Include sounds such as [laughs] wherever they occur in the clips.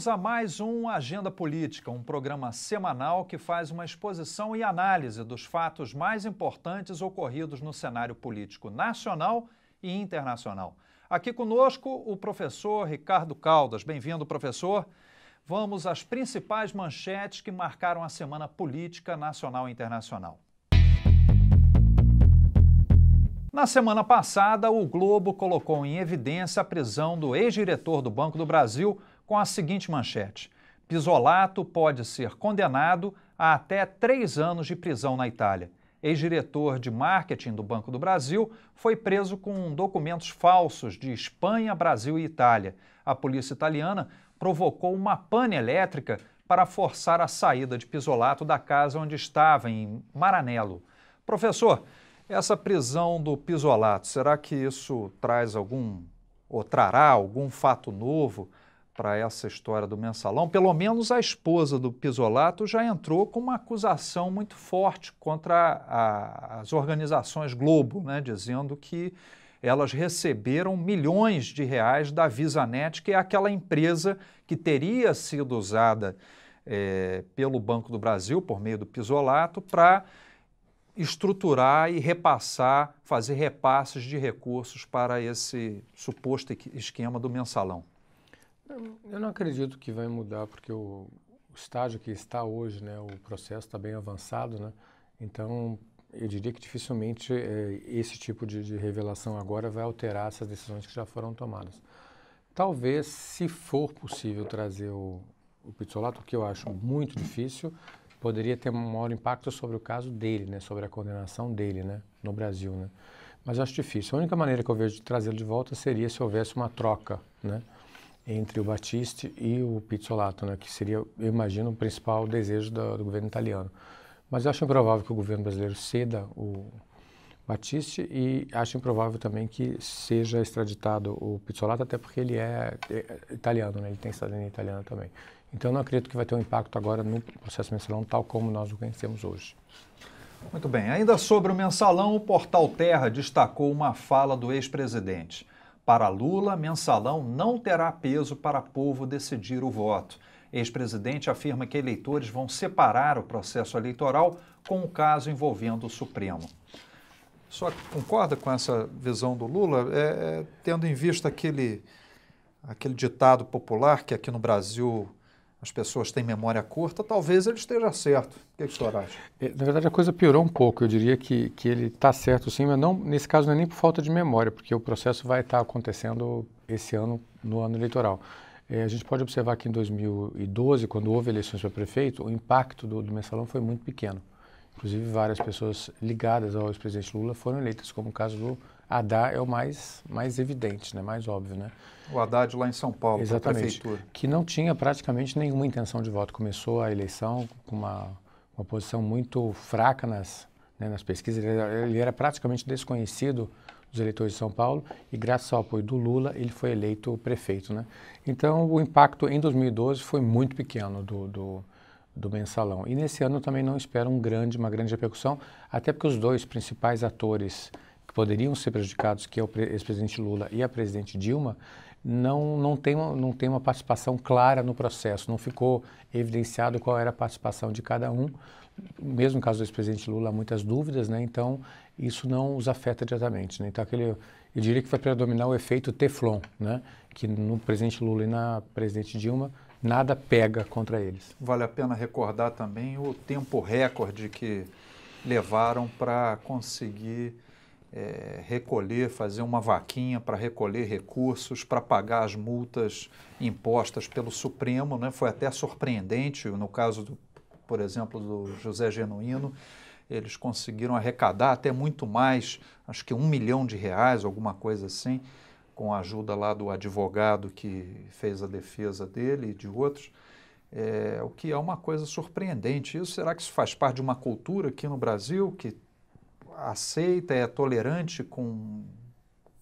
Bem-vindos a mais um Agenda Política, um programa semanal que faz uma exposição e análise dos fatos mais importantes ocorridos no cenário político nacional e internacional. Aqui conosco o professor Ricardo Caldas. Bem-vindo, professor. Vamos às principais manchetes que marcaram a semana política nacional e internacional. Na semana passada, o Globo colocou em evidência a prisão do ex-diretor do Banco do Brasil, com a seguinte manchete: Pisolato pode ser condenado a até três anos de prisão na Itália. Ex-diretor de marketing do Banco do Brasil foi preso com documentos falsos de Espanha, Brasil e Itália. A polícia italiana provocou uma pane elétrica para forçar a saída de Pisolato da casa onde estava, em Maranello. Professor, essa prisão do Pisolato, será que isso traz algum, ou trará algum fato novo para essa história do mensalão, pelo menos a esposa do Pisolato já entrou com uma acusação muito forte contra a, as organizações Globo, né, dizendo que elas receberam milhões de reais da VisaNet, que é aquela empresa que teria sido usada é, pelo Banco do Brasil, por meio do Pisolato, para estruturar e repassar, fazer repasses de recursos para esse suposto esquema do mensalão. Eu não acredito que vai mudar, porque o, o estágio que está hoje, né, o processo está bem avançado, né? Então, eu diria que dificilmente é, esse tipo de, de, revelação agora vai alterar essas decisões que já foram tomadas. Talvez, se for possível trazer o, o pizzolato, que eu acho muito difícil, poderia ter um maior impacto sobre o caso dele, né, sobre a condenação dele, né, no Brasil, né. Mas acho difícil. A única maneira que eu vejo de trazê-lo de volta seria se houvesse uma troca, né, entre o Batiste e o Pizzolato, né, que seria, eu imagino, o principal desejo do, do governo italiano. Mas acho improvável que o governo brasileiro ceda o Batiste e acho improvável também que seja extraditado o Pizzolato, até porque ele é, é, é italiano, né, ele tem cidadania italiana também. Então não acredito que vai ter um impacto agora no processo mensalão tal como nós o conhecemos hoje. Muito bem. Ainda sobre o mensalão, o portal Terra destacou uma fala do ex-presidente. Para Lula, mensalão não terá peso para povo decidir o voto. Ex-presidente afirma que eleitores vão separar o processo eleitoral com o caso envolvendo o Supremo. Só concorda com essa visão do Lula, é, é tendo em vista aquele, aquele ditado popular que aqui no Brasil as pessoas têm memória curta, talvez ele esteja certo. O que, é que o senhor acha? É, na verdade, a coisa piorou um pouco. Eu diria que, que ele está certo sim, mas não, nesse caso não é nem por falta de memória, porque o processo vai estar tá acontecendo esse ano, no ano eleitoral. É, a gente pode observar que em 2012, quando houve eleições para prefeito, o impacto do, do mensalão foi muito pequeno. Inclusive, várias pessoas ligadas ao ex-presidente Lula foram eleitas, como o caso do Haddad é o mais, mais evidente, né? mais óbvio. Né? O Haddad lá em São Paulo, Exatamente, que não tinha praticamente nenhuma intenção de voto. Começou a eleição com uma, uma posição muito fraca nas, né, nas pesquisas. Ele era, ele era praticamente desconhecido dos eleitores de São Paulo e graças ao apoio do Lula ele foi eleito prefeito. Né? Então o impacto em 2012 foi muito pequeno do, do, do mensalão. E nesse ano também não espero um grande, uma grande repercussão, até porque os dois principais atores que poderiam ser prejudicados, que é o ex-presidente Lula e a presidente Dilma, não, não, tem, não tem uma participação clara no processo, não ficou evidenciado qual era a participação de cada um. Mesmo no caso do ex-presidente Lula, há muitas dúvidas, né? então isso não os afeta diretamente. Né? Então, aquele, eu diria que vai predominar o efeito Teflon, né? que no presidente Lula e na presidente Dilma nada pega contra eles. Vale a pena recordar também o tempo recorde que levaram para conseguir é, recolher, fazer uma vaquinha para recolher recursos, para pagar as multas impostas pelo Supremo. Né? Foi até surpreendente, no caso, do, por exemplo, do José Genuíno, eles conseguiram arrecadar até muito mais, acho que um milhão de reais, alguma coisa assim, com a ajuda lá do advogado que fez a defesa dele e de outros. É, o que é uma coisa surpreendente. Isso, será que isso faz parte de uma cultura aqui no Brasil que aceita, é tolerante com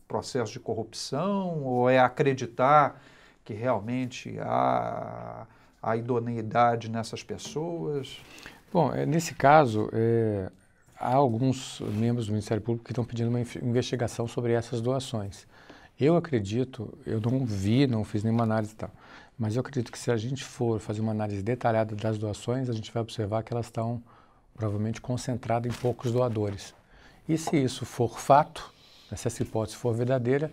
processo de corrupção, ou é acreditar que realmente há a idoneidade nessas pessoas? Bom, é, nesse caso, é, há alguns membros do Ministério Público que estão pedindo uma investigação sobre essas doações. Eu acredito, eu não vi, não fiz nenhuma análise e tal, mas eu acredito que se a gente for fazer uma análise detalhada das doações, a gente vai observar que elas estão provavelmente concentradas em poucos doadores. E se isso for fato, né, se essa hipótese for verdadeira,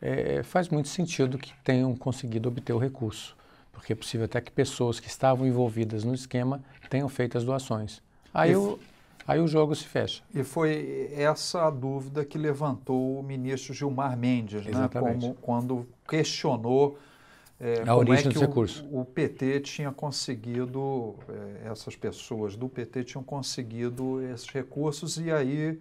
é, faz muito sentido que tenham conseguido obter o recurso, porque é possível até que pessoas que estavam envolvidas no esquema tenham feito as doações. Aí, o, aí o jogo se fecha. E foi essa a dúvida que levantou o ministro Gilmar Mendes, né, Exatamente. né, como, quando questionou é, a é origem é dos O, o, PT tinha conseguido, é, essas pessoas do PT tinham conseguido esses recursos, e aí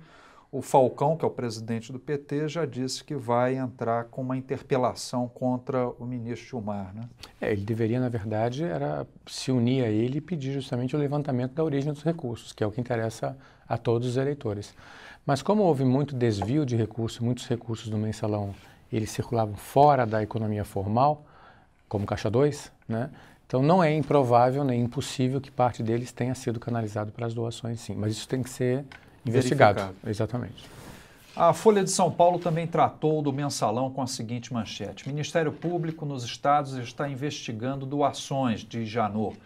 o Falcão, que é o presidente do PT, já disse que vai entrar com uma interpelação contra o ministro Gilmar. Né? É, ele deveria, na verdade, era se unir a ele e pedir justamente o levantamento da origem dos recursos, que é o que interessa a todos os eleitores. Mas como houve muito desvio de recursos, muitos recursos do mensalão eles circulavam fora da economia formal, como Caixa 2, né? Então não é improvável nem impossível que parte deles tenha sido canalizado para as doações, sim. Mas isso tem que ser investigado. Verificado. Exatamente. A Folha de São Paulo também tratou do mensalão com a seguinte manchete: Ministério Público nos estados está investigando doações de Janot.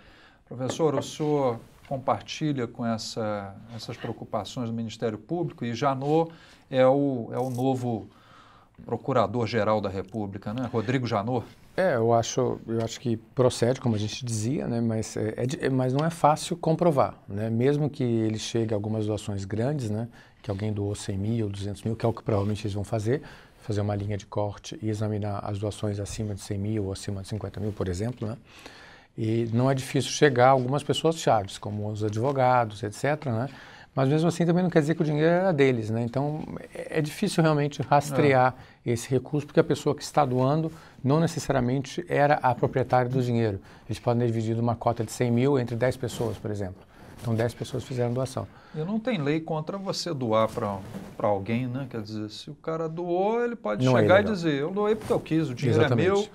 Professor, o senhor compartilha com essa, essas preocupações do Ministério Público e Janot é o, é o novo procurador-geral da República, né? Rodrigo Janot. É, eu acho, eu acho que procede, como a gente dizia, né? mas, é, é, mas não é fácil comprovar. Né? Mesmo que ele chegue a algumas doações grandes, né? que alguém doou 100 mil, 200 mil, que é o que provavelmente eles vão fazer, fazer uma linha de corte e examinar as doações acima de 100 mil ou acima de 50 mil, por exemplo. Né? E não é difícil chegar a algumas pessoas-chave, como os advogados, etc., né? Mas mesmo assim também não quer dizer que o dinheiro era deles, né? Então é, é difícil realmente rastrear é. esse recurso, porque a pessoa que está doando não necessariamente era a proprietária do dinheiro. Eles podem ter dividido uma cota de 100 mil entre 10 pessoas, por exemplo. Então 10 pessoas fizeram doação. E não tem lei contra você doar para alguém, né? Quer dizer, se o cara doou, ele pode não é chegar é e dizer, eu doei porque eu quis, o dinheiro Exatamente. é meu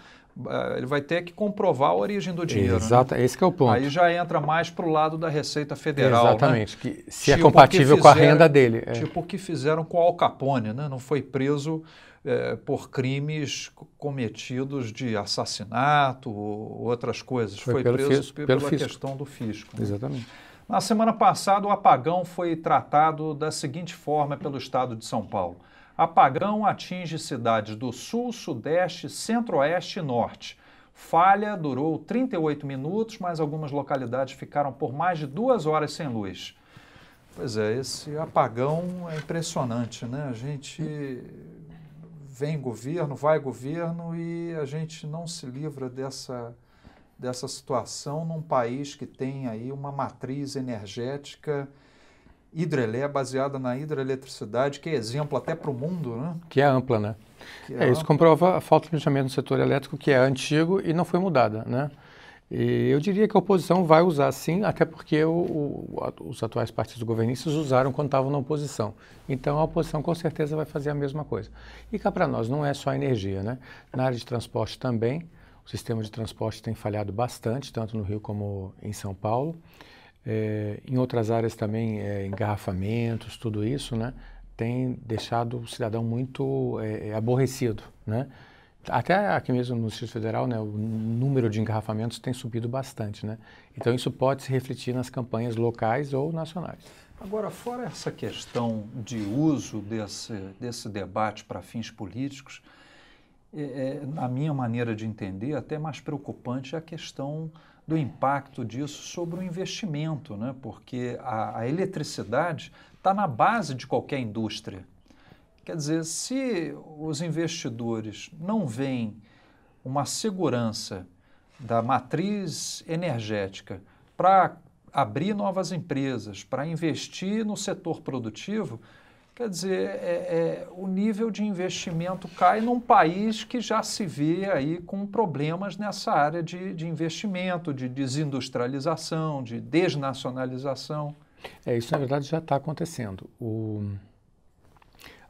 ah, ele vai ter que comprovar a origem do dinheiro. Exato, né? esse é o ponto. Aí já entra mais para o lado da Receita Federal. Né? Exatamente, né? que se é tipo é compatível fizeram, com a renda dele. É. Tipo o que fizeram com o Al Capone, né? não foi preso é, por crimes cometidos de assassinato, outras coisas. Foi, foi preso fisco, pela fisco. questão do fisco. Né? Exatamente. Na semana passada, o apagão foi tratado da seguinte forma pelo Estado de São Paulo. Apagão atinge cidades do sul, sudeste, centro-oeste e norte. Falha durou 38 minutos, mas algumas localidades ficaram por mais de duas horas sem luz. Pois é, esse apagão é impressionante, né? A gente vem governo, vai governo e a gente não se livra dessa, dessa situação num país que tem aí uma matriz energética hidrelé, baseada na hidroeletricidade, que é exemplo até para o mundo, né? Que é ampla, né? Que é, é ampla. isso comprova a falta de planejamento no setor elétrico, que é antigo e não foi mudada, né? E eu diria que a oposição vai usar sim, até porque o, o, os atuais partidos governistas usaram quando estavam na oposição. Então a oposição com certeza vai fazer a mesma coisa. E cá para nós não é só a energia, né? Na área de transporte também, o sistema de transporte tem falhado bastante, tanto no Rio como em São Paulo. É, em outras áreas também, é, engarrafamentos, tudo isso, né, tem deixado o cidadão muito é, é, aborrecido, né? Até aqui mesmo no Distrito Federal, né, o número de engarrafamentos tem subido bastante, né? Então isso pode se refletir nas campanhas locais ou nacionais. Agora, fora essa questão de uso desse, desse debate para fins políticos, é, é, na minha maneira de entender, até mais preocupante é a questão do impacto disso sobre o investimento, né? porque a, a eletricidade está na base de qualquer indústria. Quer dizer, se os investidores não veem uma segurança da matriz energética para abrir novas empresas, para investir no setor produtivo, Quer dizer, é, é, o nível de investimento cai num país que já se vê aí com problemas nessa área de, de investimento, de desindustrialização, de desnacionalização. É, isso na verdade já está acontecendo. O,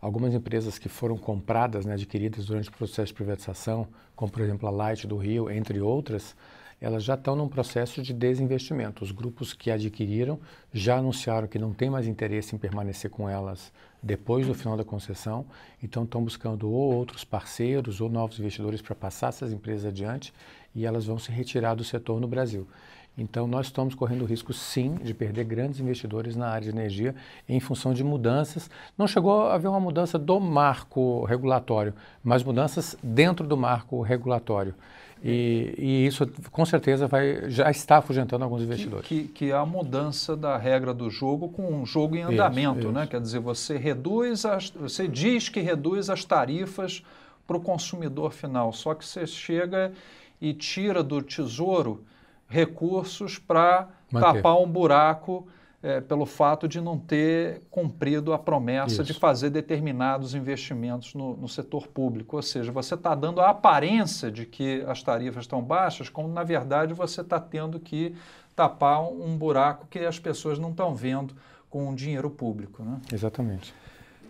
algumas empresas que foram compradas, né, adquiridas durante o processo de privatização, como por exemplo a Light do Rio, entre outras, elas já estão num processo de desinvestimento. Os grupos que adquiriram já anunciaram que não têm mais interesse em permanecer com elas depois do final da concessão. Então, estão buscando ou outros parceiros ou novos investidores para passar essas empresas adiante e elas vão se retirar do setor no Brasil. Então, nós estamos correndo o risco, sim, de perder grandes investidores na área de energia em função de mudanças. Não chegou a haver uma mudança do marco regulatório, mas mudanças dentro do marco regulatório. E, e, isso, com certeza, vai, já está afugentando alguns investidores. Que, que, que, é a mudança da regra do jogo com um jogo em andamento, né? isso, isso. né? Quer dizer, você reduz as, você diz que reduz as tarifas para o consumidor final, só que você chega e tira do tesouro recursos para tapar um buraco é, pelo fato de não ter cumprido a promessa Isso. de fazer determinados investimentos no, no, setor público. Ou seja, você está dando a aparência de que as tarifas estão baixas, como na verdade você está tendo que tapar um buraco que as pessoas não estão vendo com o dinheiro público. Né? Exatamente.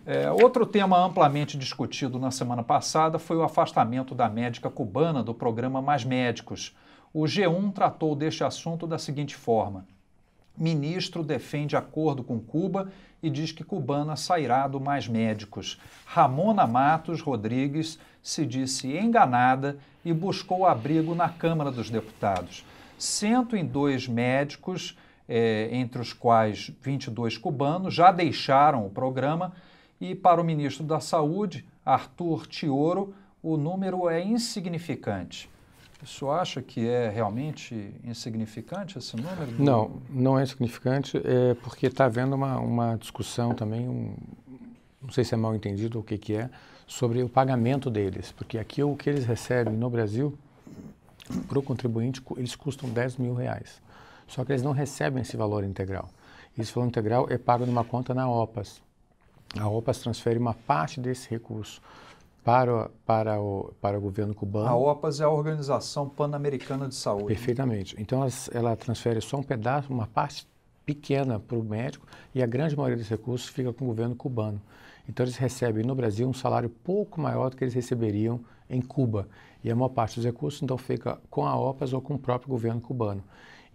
É, outro tema amplamente discutido na semana passada foi o afastamento da médica cubana do programa Mais Médicos. O G1 tratou deste assunto da seguinte forma. Ministro defende acordo com Cuba e diz que cubana sairá do Mais Médicos. Ramona Matos Rodrigues se disse enganada e buscou abrigo na Câmara dos Deputados. 102 médicos, é, entre os quais 22 cubanos, já deixaram o programa e, para o ministro da Saúde, Arthur Tioro, o número é insignificante. O senhor acha que é realmente insignificante esse número? Não, não é insignificante, é porque está havendo uma, uma discussão também, um, não sei se é mal entendido ou o que, que é, sobre o pagamento deles, porque aqui o que eles recebem no Brasil, para o contribuinte, eles custam 10 mil reais. Só que eles não recebem esse valor integral. Esse valor integral é pago numa conta na OPAS. A OPAS transfere uma parte desse recurso para, para, o, para o governo cubano. A OPAS é a Organização Pan-Americana de Saúde. Perfeitamente. Então, ela, ela, transfere só um pedaço, uma parte pequena para o médico e a grande maioria dos recursos fica com o governo cubano. Então, eles recebem no Brasil um salário pouco maior do que eles receberiam em Cuba. E a maior parte dos recursos, então, fica com a OPAS ou com o próprio governo cubano.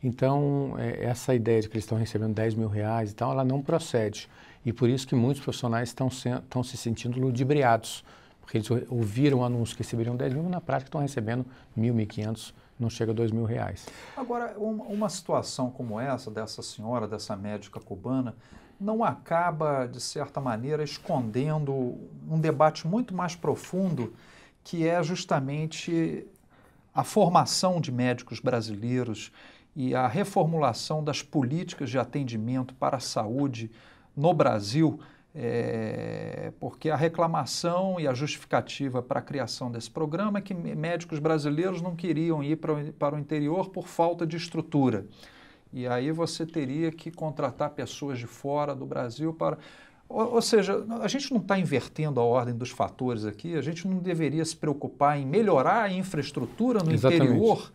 Então, é, essa ideia de que eles estão recebendo 10 mil reais e tal, ela não procede. E por isso que muitos profissionais estão estão se sentindo ludibriados porque eles ouviram anúncios que receberiam 10 mil, mas na prática estão recebendo mil, mil quinhentos, não chega a dois mil reais. Agora, uma, uma situação como essa, dessa senhora, dessa médica cubana, não acaba, de certa maneira, escondendo um debate muito mais profundo, que é justamente a formação de médicos brasileiros e a reformulação das políticas de atendimento para a saúde no Brasil. É, porque a reclamação e a justificativa para a criação desse programa é que médicos brasileiros não queriam ir para, para o interior por falta de estrutura. E aí você teria que contratar pessoas de fora do Brasil para. Ou, ou seja, a gente não está invertendo a ordem dos fatores aqui, a gente não deveria se preocupar em melhorar a infraestrutura no Exatamente. interior.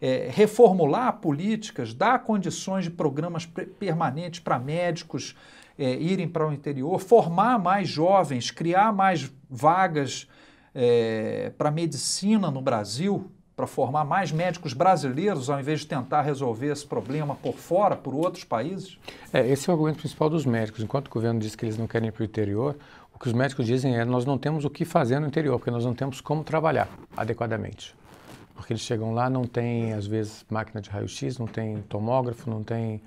É, reformular políticas, dar condições de programas permanentes para médicos, é, irem para o interior, formar mais jovens, criar mais vagas é, para medicina no Brasil, para formar mais médicos brasileiros ao invés de tentar resolver esse problema por fora, por outros países? É, esse é o argumento principal dos médicos. Enquanto o governo diz que eles não querem ir para o interior, o que os médicos dizem é nós não temos o que fazer no interior, porque nós não temos como trabalhar adequadamente. Porque eles chegam lá, não tem, às vezes, máquina de raio-x, não tem tomógrafo, não tem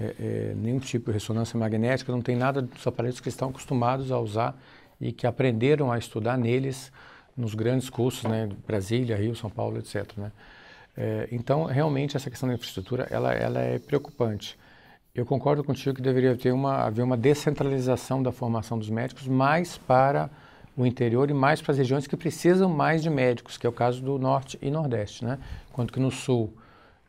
é, é, nenhum tipo de ressonância magnética, não tem nada dos aparelhos que estão acostumados a usar e que aprenderam a estudar neles nos grandes cursos, né, Brasília, Rio, São Paulo, etc. Né? É, então, realmente, essa questão da infraestrutura, ela, ela é preocupante. Eu concordo contigo que deveria ter uma, haver uma descentralização da formação dos médicos mais para o interior e mais para as regiões que precisam mais de médicos, que é o caso do Norte e Nordeste, né? Enquanto que no Sul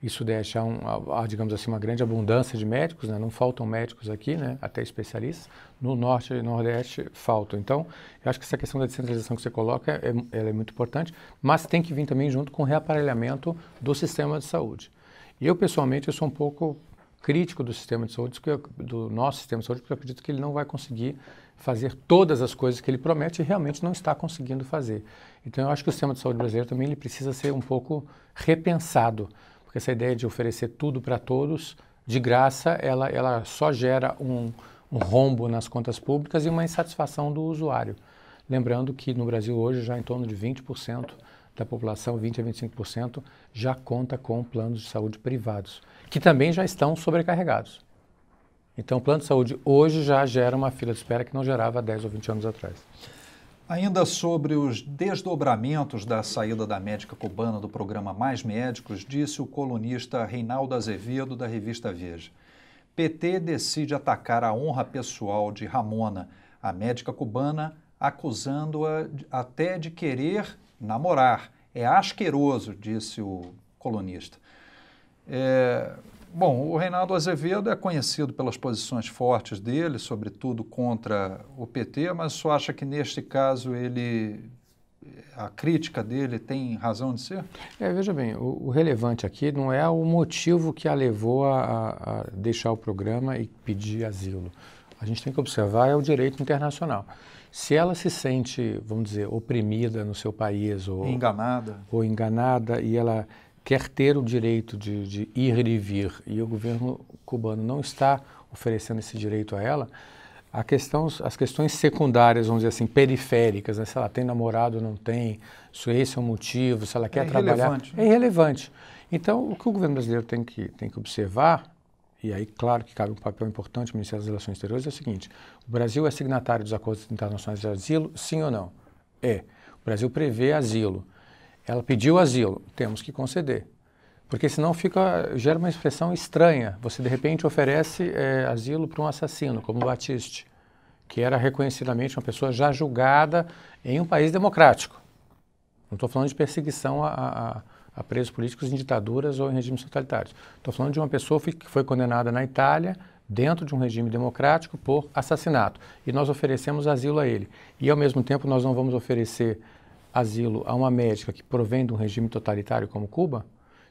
isso deixa, um, a, a, digamos assim, uma grande abundância de médicos, né? não faltam médicos aqui, né? até especialistas. No Norte e Nordeste faltam. Então, eu acho que essa questão da descentralização que você coloca é, é, é muito importante, mas tem que vir também junto com o reaparelhamento do sistema de saúde. eu, pessoalmente, eu sou um pouco crítico do sistema de saúde, do nosso sistema de saúde, porque eu acredito que ele não vai conseguir fazer todas as coisas que ele promete e realmente não está conseguindo fazer. Então, eu acho que o sistema de saúde brasileiro também ele precisa ser um pouco repensado porque essa ideia de oferecer tudo para todos, de graça, ela, ela só gera um, um rombo nas contas públicas e uma insatisfação do usuário. Lembrando que no Brasil hoje já em torno de 20% da população, 20 a 25%, já conta com planos de saúde privados, que também já estão sobrecarregados. Então, o plano de saúde hoje já gera uma fila de espera que não gerava há 10 ou 20 anos atrás. Ainda sobre os desdobramentos da saída da médica cubana do programa Mais Médicos, disse o colunista Reinaldo Azevedo, da revista Veja. PT decide atacar a honra pessoal de Ramona, a médica cubana, acusando-a até de querer namorar. É asqueroso, disse o colunista. É, Bom, o Reinaldo Azevedo é conhecido pelas posições fortes dele, sobretudo contra o PT, mas só acha que neste caso ele a crítica dele tem razão de ser? É, veja bem, o, o, relevante aqui não é o motivo que a levou a, a, deixar o programa e pedir asilo. A gente tem que observar é o direito internacional. Se ela se sente, vamos dizer, oprimida no seu país ou enganada, ou enganada e ela quer ter o direito de, de ir e vir e o governo cubano não está oferecendo esse direito a ela, a questão, as questões secundárias, vamos dizer assim, periféricas, né? se ela tem namorado ou não tem, se esse é o motivo, se ela quer é trabalhar, né? é irrelevante. Então, o que o governo brasileiro tem que, tem que observar, e aí, claro que cabe um papel importante ao Ministério das Relações Exteriores, é o seguinte: o Brasil é signatário dos acordos internacionais de asilo, sim ou não? É. O Brasil prevê asilo. Ela pediu asilo, temos que conceder. Porque senão fica, gera uma expressão estranha. Você, de repente, oferece é, asilo para um assassino, como o Batiste, que era reconhecidamente uma pessoa já julgada em um país democrático. Não estou falando de perseguição a, a, a, presos políticos em ditaduras ou em regimes totalitários. Estou falando de uma pessoa que foi condenada na Itália, dentro de um regime democrático, por assassinato. E nós oferecemos asilo a ele. E, ao mesmo tempo, nós não vamos oferecer asilo a uma médica que provém de um regime totalitário como Cuba,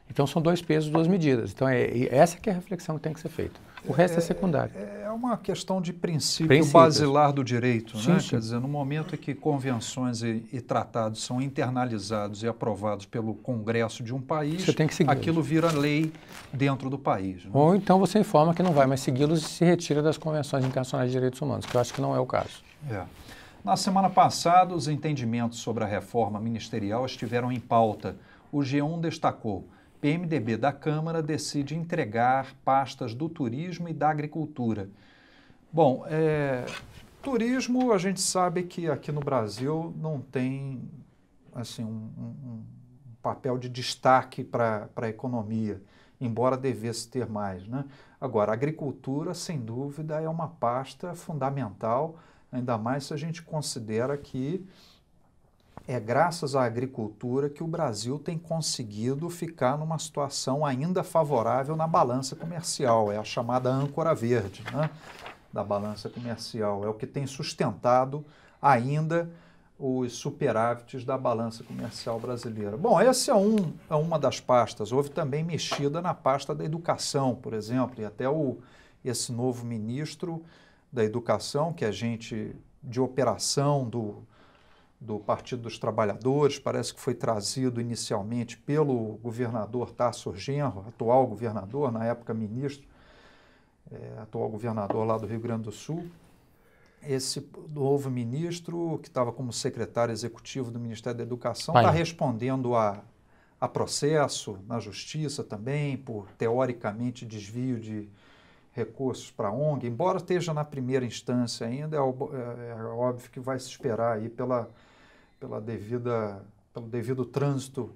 então são dois pesos, duas medidas. Então é, essa que é a reflexão que tem que ser feita. O resto é, é secundário. É, é uma questão de princípio Princípios. basilar do direito, sim, né? Sim. Quer dizer, no momento em que convenções e, e, tratados são internalizados e aprovados pelo Congresso de um país, você tem que aquilo vira lei dentro do país. Né? Ou então você informa que não vai mais segui-los e se retira das convenções internacionais de direitos humanos, que eu acho que não é o caso. É. Na semana passada, os entendimentos sobre a reforma ministerial estiveram em pauta. O G1 destacou: PMDB da Câmara decide entregar pastas do turismo e da agricultura. Bom, é, turismo, a gente sabe que aqui no Brasil não tem assim um, um papel de destaque para a economia, embora devesse ter mais. Né? Agora, agricultura, sem dúvida, é uma pasta fundamental ainda mais se a gente considera que é graças à agricultura que o Brasil tem conseguido ficar numa situação ainda favorável na balança comercial, é a chamada âncora verde né, da balança comercial, é o que tem sustentado ainda os superávites da balança comercial brasileira. Bom, essa é, um, é uma das pastas. Houve também mexida na pasta da educação, por exemplo, e até o, esse novo ministro da educação, que é gente de operação do, do Partido dos Trabalhadores, parece que foi trazido inicialmente pelo governador Tarso Genro, atual governador, na época ministro, é, atual governador lá do Rio Grande do Sul. Esse novo ministro, que estava como secretário executivo do Ministério da Educação, está respondendo a, a processo na justiça também, por teoricamente desvio de, recursos para a ONG, embora esteja na primeira instância ainda, é, é, é, óbvio que vai se esperar aí pela, pela devida, pelo devido trânsito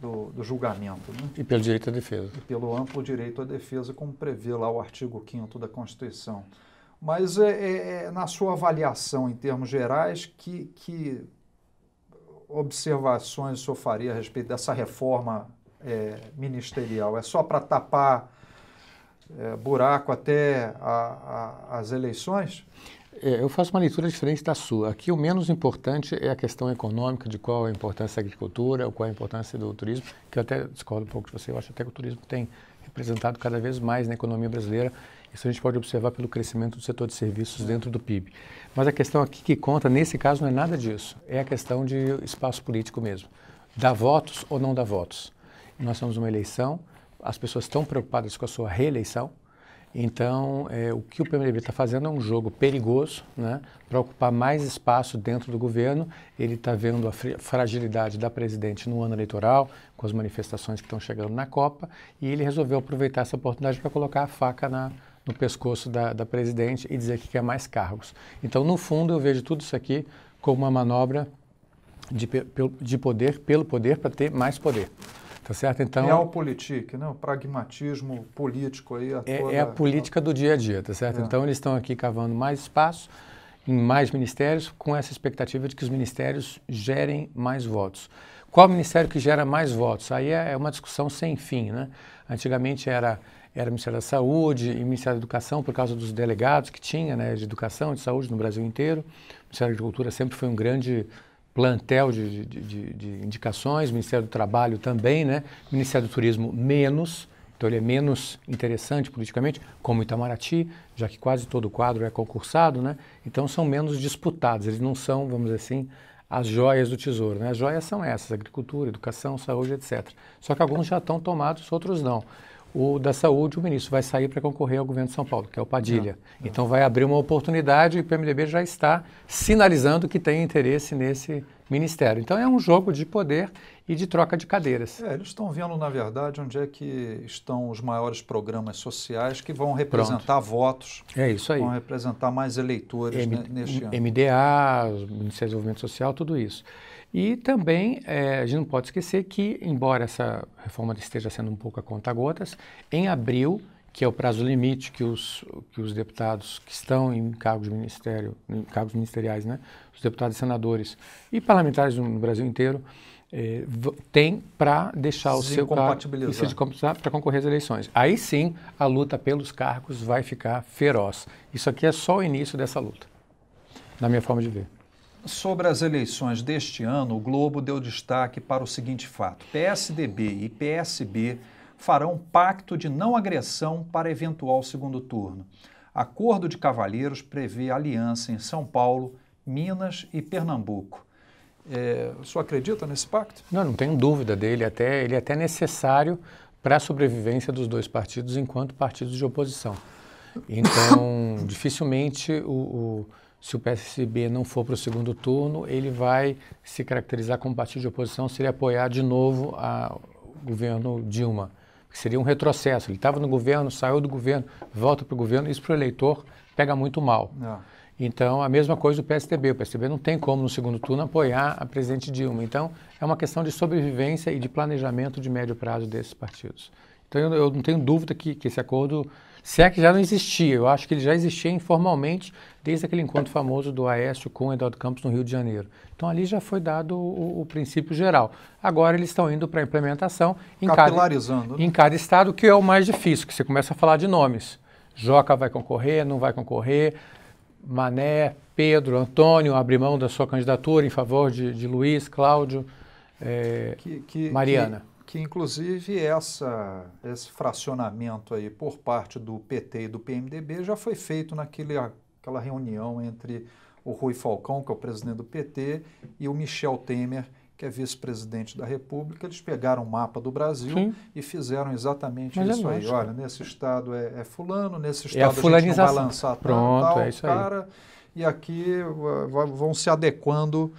do, do julgamento. Né? E pelo direito à defesa. E pelo amplo direito à defesa, como prevê lá o artigo 5 da Constituição. Mas é, é, é, na sua avaliação, em termos gerais, que, que observações o senhor faria a respeito dessa reforma é, ministerial? É só para tapar é, buraco até a, a, as eleições? É, eu faço uma leitura diferente da sua. Aqui o menos importante é a questão econômica, de qual é a importância da agricultura, qual é a importância do turismo, que eu até discordo um pouco de você. Eu acho até que o turismo tem representado cada vez mais na economia brasileira. Isso a gente pode observar pelo crescimento do setor de serviços dentro do PIB. Mas a questão aqui que conta, nesse caso, não é nada disso. É a questão de espaço político mesmo. Dá votos ou não dá votos? Nós temos uma eleição as pessoas estão preocupadas com a sua reeleição. Então, é, o que o PMDB está fazendo é um jogo perigoso, né, para ocupar mais espaço dentro do governo. Ele está vendo a fragilidade da presidente no ano eleitoral, com as manifestações que estão chegando na Copa, e ele resolveu aproveitar essa oportunidade para colocar a faca na, no pescoço da, da presidente e dizer que quer mais cargos. Então, no fundo, eu vejo tudo isso aqui como uma manobra de, de poder pelo poder para ter mais poder. Tá certo? Então, é Realpolitik, né? o pragmatismo político aí. A é, é, toda, é, a política do dia a dia, tá certo? É. Então eles estão aqui cavando mais espaço em mais ministérios com essa expectativa de que os ministérios gerem mais votos. Qual ministério que gera mais votos? Aí é, é uma discussão sem fim, né? Antigamente era era Ministério da Saúde e Ministério da Educação por causa dos delegados que tinha, né, de educação, de saúde no Brasil inteiro. O Ministério da Agricultura sempre foi um grande plantel de, de, de, de indicações, Ministério do Trabalho também, né? Ministério do Turismo menos, então ele é menos interessante politicamente, como Itamaraty, já que quase todo o quadro é concursado, né? Então são menos disputados, eles não são, vamos dizer assim, as joias do tesouro, né? As joias são essas, agricultura, educação, saúde, etc. Só que alguns já estão tomados, outros não o da Saúde, o ministro vai sair para concorrer ao governo de São Paulo, que é o Padilha. Não, tá. não. Então vai abrir uma oportunidade e o PMDB já está sinalizando que tem interesse nesse ministério. Então é um jogo de poder e de troca de cadeiras. É, eles estão vendo, na verdade, onde é que estão os maiores programas sociais que vão representar Pronto. votos. É isso aí. Vão representar mais eleitores M neste ano. MDA, Ministério do Desenvolvimento Social, tudo isso. E também é, a gente não pode esquecer que, embora essa reforma esteja sendo um pouco a conta-gotas, em abril, que é o prazo limite que os, que os deputados que estão em cargos de ministério, em cargos ministeriais, né, os deputados e senadores e parlamentares no, no Brasil inteiro, eh, é, têm para deixar o se seu cargo e se compatibilizar para concorrer às eleições. Aí sim, a luta pelos cargos vai ficar feroz. Isso aqui é só o início dessa luta, na minha forma de ver. Sobre as eleições deste ano, o Globo deu destaque para o seguinte fato: PSDB e PSB farão pacto de não agressão para eventual segundo turno. Acordo de Cavalheiros prevê aliança em São Paulo, Minas e Pernambuco. É, o senhor acredita nesse pacto? Não, não tenho dúvida dele. Até, ele é até necessário para a sobrevivência dos dois partidos enquanto partidos de oposição. Então, [laughs] dificilmente o, o se o PSB não for para o segundo turno, ele vai se caracterizar como partido de oposição se ele apoiar de novo o governo Dilma. Que seria um retrocesso. Ele estava no governo, saiu do governo, volta para o governo. Isso para o eleitor pega muito mal. É. Então, a mesma coisa do PSDB. O PSDB não tem como, no segundo turno, apoiar a presidente Dilma. Então, é uma questão de sobrevivência e de planejamento de médio prazo desses partidos. Então, eu, eu não tenho dúvida que, que esse acordo se é que já não existia, eu acho que ele já existia informalmente desde aquele encontro famoso do Aécio com o Eduardo Campos no Rio de Janeiro. Então ali já foi dado o, o princípio geral. Agora eles estão indo para a implementação em cada, né? em cada estado, que é o mais difícil, que você começa a falar de nomes. Joca vai concorrer, não vai concorrer, Mané, Pedro, Antônio, abrir mão da sua candidatura em favor de, de Luiz, Cláudio, é, que, que, Mariana. Que que inclusive essa, esse fracionamento aí por parte do PT e do PMDB já foi feito naquele aquela reunião entre o Rui Falcão, que é o presidente do PT, e o Michel Temer, que é vice-presidente da República. Eles pegaram o um mapa do Brasil Sim. e fizeram exatamente Mas é isso é aí. Olha, nesse estado é, é fulano, nesse estado é a, a gente não vai lançar Pronto, tal, tal é isso cara, aí. e aqui vão se adequando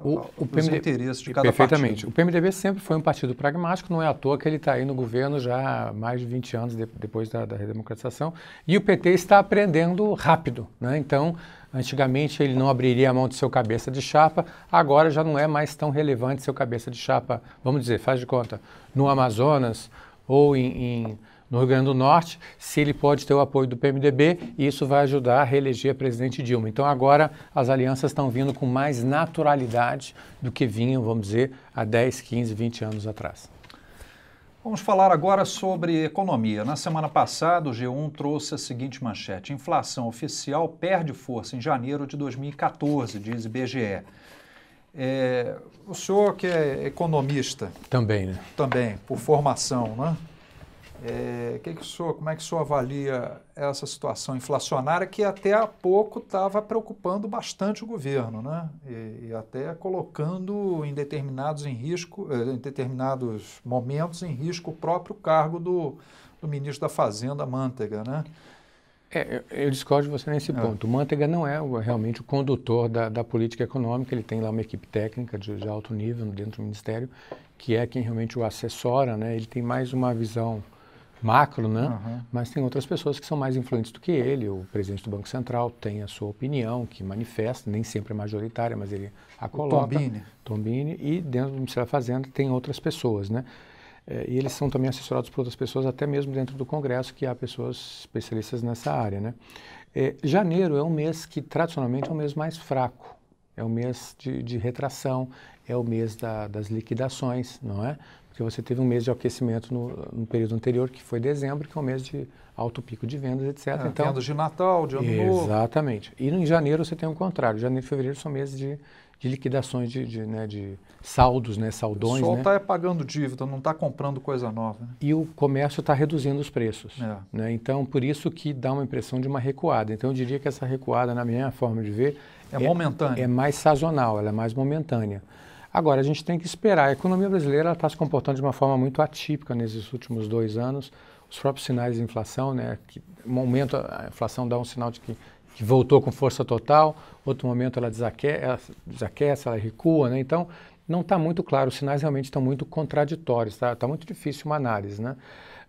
o, o PMDB, interesses de cada Perfeitamente. Partido. O PMDB sempre foi um partido pragmático, não é à toa que ele está aí no governo já há mais de 20 anos de, depois da, da, redemocratização. E o PT está aprendendo rápido. Né? Então, antigamente ele não abriria a mão de seu cabeça de chapa, agora já não é mais tão relevante seu cabeça de chapa, vamos dizer, faz de conta, no Amazonas ou em, em no Rio Grande do Norte, se ele pode ter o apoio do PMDB, e isso vai ajudar a reeleger a presidente Dilma. Então agora as alianças estão vindo com mais naturalidade do que vinham, vamos dizer, há 10, 15, 20 anos atrás. Vamos falar agora sobre economia. Na semana passada, o G1 trouxe a seguinte manchete: inflação oficial perde força em janeiro de 2014, diz IBGE. É, o senhor que é economista. Também, né? Também, por formação, né? É, que que o senhor, como é que o senhor avalia essa situação inflacionária que até há pouco estava preocupando bastante o governo, né? E, e, até colocando em determinados em risco, eh, em determinados momentos em risco o próprio cargo do, do ministro da Fazenda Mantega, né? É, eu discordo de você nesse é. ponto. O Mantega não é o, realmente o condutor da, da, política econômica, ele tem lá uma equipe técnica de, de, alto nível dentro do Ministério, que é quem realmente o assessora, né? ele tem mais uma visão macro, né? Uhum. Mas tem outras pessoas que são mais influentes do que ele. O presidente do Banco Central tem a sua opinião, que manifesta, nem sempre é majoritária, mas ele a coloca. O Tombini. Tombini. E dentro do Ministério da Fazenda tem outras pessoas, né? É, e eles são também assessorados por outras pessoas, até mesmo dentro do Congresso, que há pessoas especialistas nessa área, né? É, janeiro é um mês que, tradicionalmente, é um mês mais fraco. É o um mês de, de, retração, é o mês da, das liquidações, não é? porque você teve um mês de aquecimento no, no, período anterior, que foi dezembro, que é um mês de alto pico de vendas, etc. É, então, vendas de Natal, de Ano exatamente. Novo. Exatamente. E em janeiro você tem o contrário. Janeiro e fevereiro são meses de, de liquidações, de, de, né, de saldos, né, saldões. O está né? Tá pagando dívida, não está comprando coisa nova. Né? E o comércio está reduzindo os preços. É. Né? Então, por isso que dá uma impressão de uma recuada. Então, eu diria que essa recuada, na minha forma de ver... É, é momentânea. É mais sazonal, ela é mais momentânea. Agora, a gente tem que esperar. A economia brasileira está se comportando de uma forma muito atípica nesses últimos dois anos. Os próprios sinais de inflação, né, que momento a inflação dá um sinal de que, que voltou com força total, outro momento ela desaquece, ela, desaquece, ela recua. Né? Então, não está muito claro, os sinais realmente estão muito contraditórios, está tá muito difícil uma análise. Né?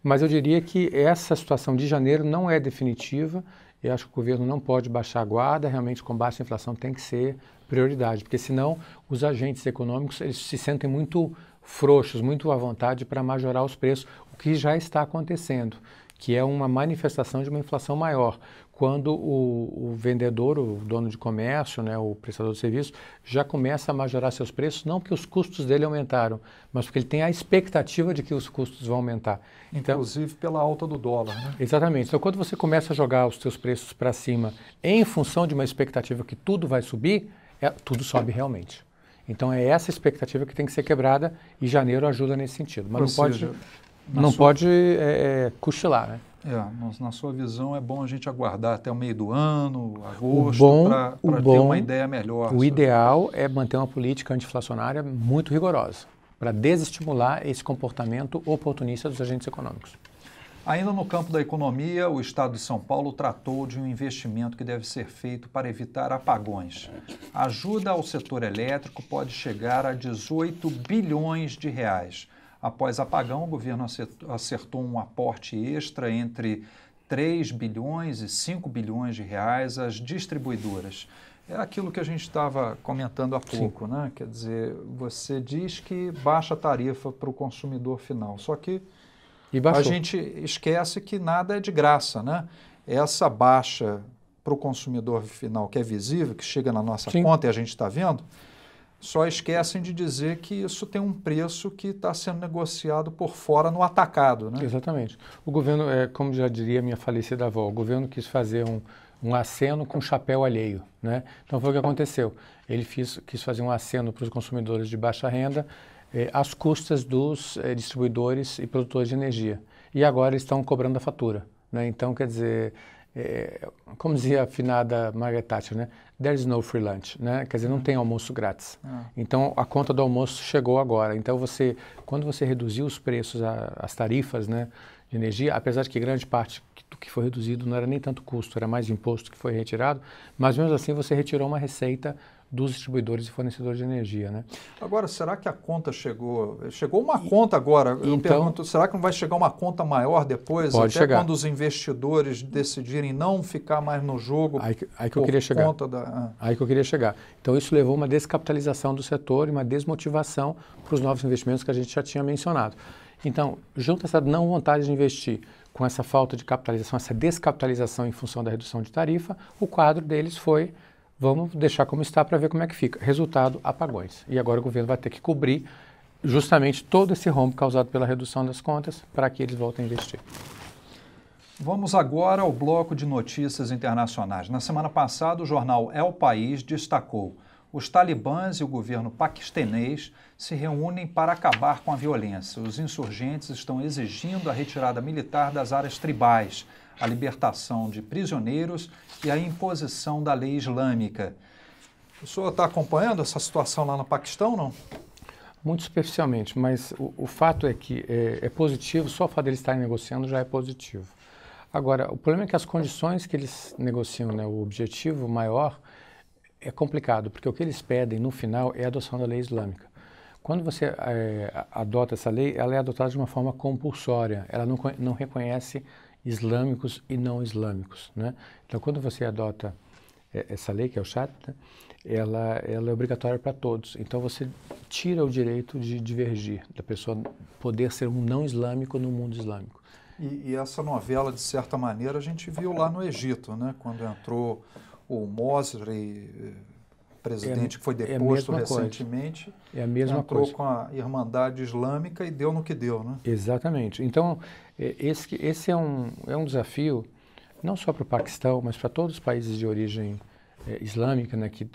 Mas eu diria que essa situação de janeiro não é definitiva. Eu acho que o governo não pode baixar a guarda, realmente o combate à inflação tem que ser prioridade, porque senão os agentes econômicos eles se sentem muito frouxos, muito à vontade para majorar os preços, o que já está acontecendo, que é uma manifestação de uma inflação maior, quando o, o vendedor, o dono de comércio, né, o prestador de serviço, já começa a majorar seus preços, não porque os custos dele aumentaram, mas porque ele tem a expectativa de que os custos vão aumentar. Então Inclusive então, pela alta do dólar. Né? Exatamente. Então, quando você começa a jogar os seus preços para cima em função de uma expectativa que tudo vai subir, é, tudo sobe realmente. Então é essa expectativa que tem que ser quebrada e janeiro ajuda nesse sentido. Mas Ou não seja, pode, não sua... pode é, é cochilar, né? É, na sua visão é bom a gente aguardar até o meio do ano, agosto, para ter uma ideia melhor. O ideal é manter uma política antiinflacionária muito rigorosa, para desestimular esse comportamento oportunista dos agentes econômicos. Ainda no campo da economia, o Estado de São Paulo tratou de um investimento que deve ser feito para evitar apagões. A ajuda ao setor elétrico pode chegar a 18 bilhões de reais. Após apagão, o governo acertou um aporte extra entre 3 bilhões e 5 bilhões de reais às distribuidoras. É aquilo que a gente estava comentando há pouco, Sim. né? Quer dizer, você diz que baixa a tarifa para o consumidor final, só que a gente esquece que nada é de graça, né? Essa baixa para o consumidor final que é visível, que chega na nossa Sim. conta e a gente está vendo, só esquecem de dizer que isso tem um preço que está sendo negociado por fora no atacado, né? Exatamente. O governo, é, como já diria minha falecida avó, o governo quis fazer um, um aceno com chapéu alheio, né? Então foi o que aconteceu. Ele quis fazer um aceno para os consumidores de baixa renda eh, às custas dos eh, distribuidores e produtores de energia. E agora estão cobrando a fatura. Né? Então, quer dizer, eh, como dizia a afinada Margaret Thatcher, né? there is no free lunch, né? quer dizer, não tem uhum. almoço grátis. Ah. Então, a conta do almoço chegou agora. Então, você, quando você reduziu os preços, a, as tarifas né, de energia, apesar de que grande parte do que foi reduzido não era nem tanto custo, era mais imposto que foi retirado, mas mesmo assim você retirou uma receita dos distribuidores e fornecedores de energia. Né? Agora, será que a conta chegou? Chegou uma e, conta agora. Então, eu pergunto, será que não vai chegar uma conta maior depois? Pode até chegar. quando os investidores decidirem não ficar mais no jogo aí, aí que eu queria chegar. Da, ah. Aí que eu queria chegar. Então, isso levou uma descapitalização do setor e uma desmotivação para os novos investimentos que a gente já tinha mencionado. Então, junto a essa não vontade de investir com essa falta de capitalização, essa descapitalização em função da redução de tarifa, o quadro deles foi vamos deixar como está para ver como é que fica. Resultado, apagões. E agora o governo vai ter que cobrir justamente todo esse rombo causado pela redução das contas para que eles voltem a investir. Vamos agora ao bloco de notícias internacionais. Na semana passada, o jornal El País destacou: os talibãs e o governo paquistanês se reúnem para acabar com a violência. Os insurgentes estão exigindo a retirada militar das áreas tribais a libertação de prisioneiros e a imposição da lei islâmica. O senhor está acompanhando essa situação lá no Paquistão, não? Muito superficialmente, mas o, o fato é que é, é, positivo, só o fato de eles estarem negociando já é positivo. Agora, o problema é que as condições que eles negociam, né, o objetivo maior, é complicado, porque o que eles pedem no final é a adoção da lei islâmica. Quando você é, adota essa lei, ela é adotada de uma forma compulsória, ela não, não reconhece islâmicos e não islâmicos. Né? Então, quando você adota é, essa lei, que é o chat, ela, ela é obrigatória para todos. Então, você tira o direito de divergir, da pessoa poder ser um não islâmico no mundo islâmico. E, e essa novela, de certa maneira, a gente viu lá no Egito, né? quando entrou o Mosri presidente é, que foi é deposto é recentemente, é a mesma entrou coisa. com a Irmandade Islâmica e deu no que deu, né? Exatamente. Então, é, esse, esse é, um, é um desafio, não só para o Paquistão, mas para todos os países de origem é, islâmica, né, que,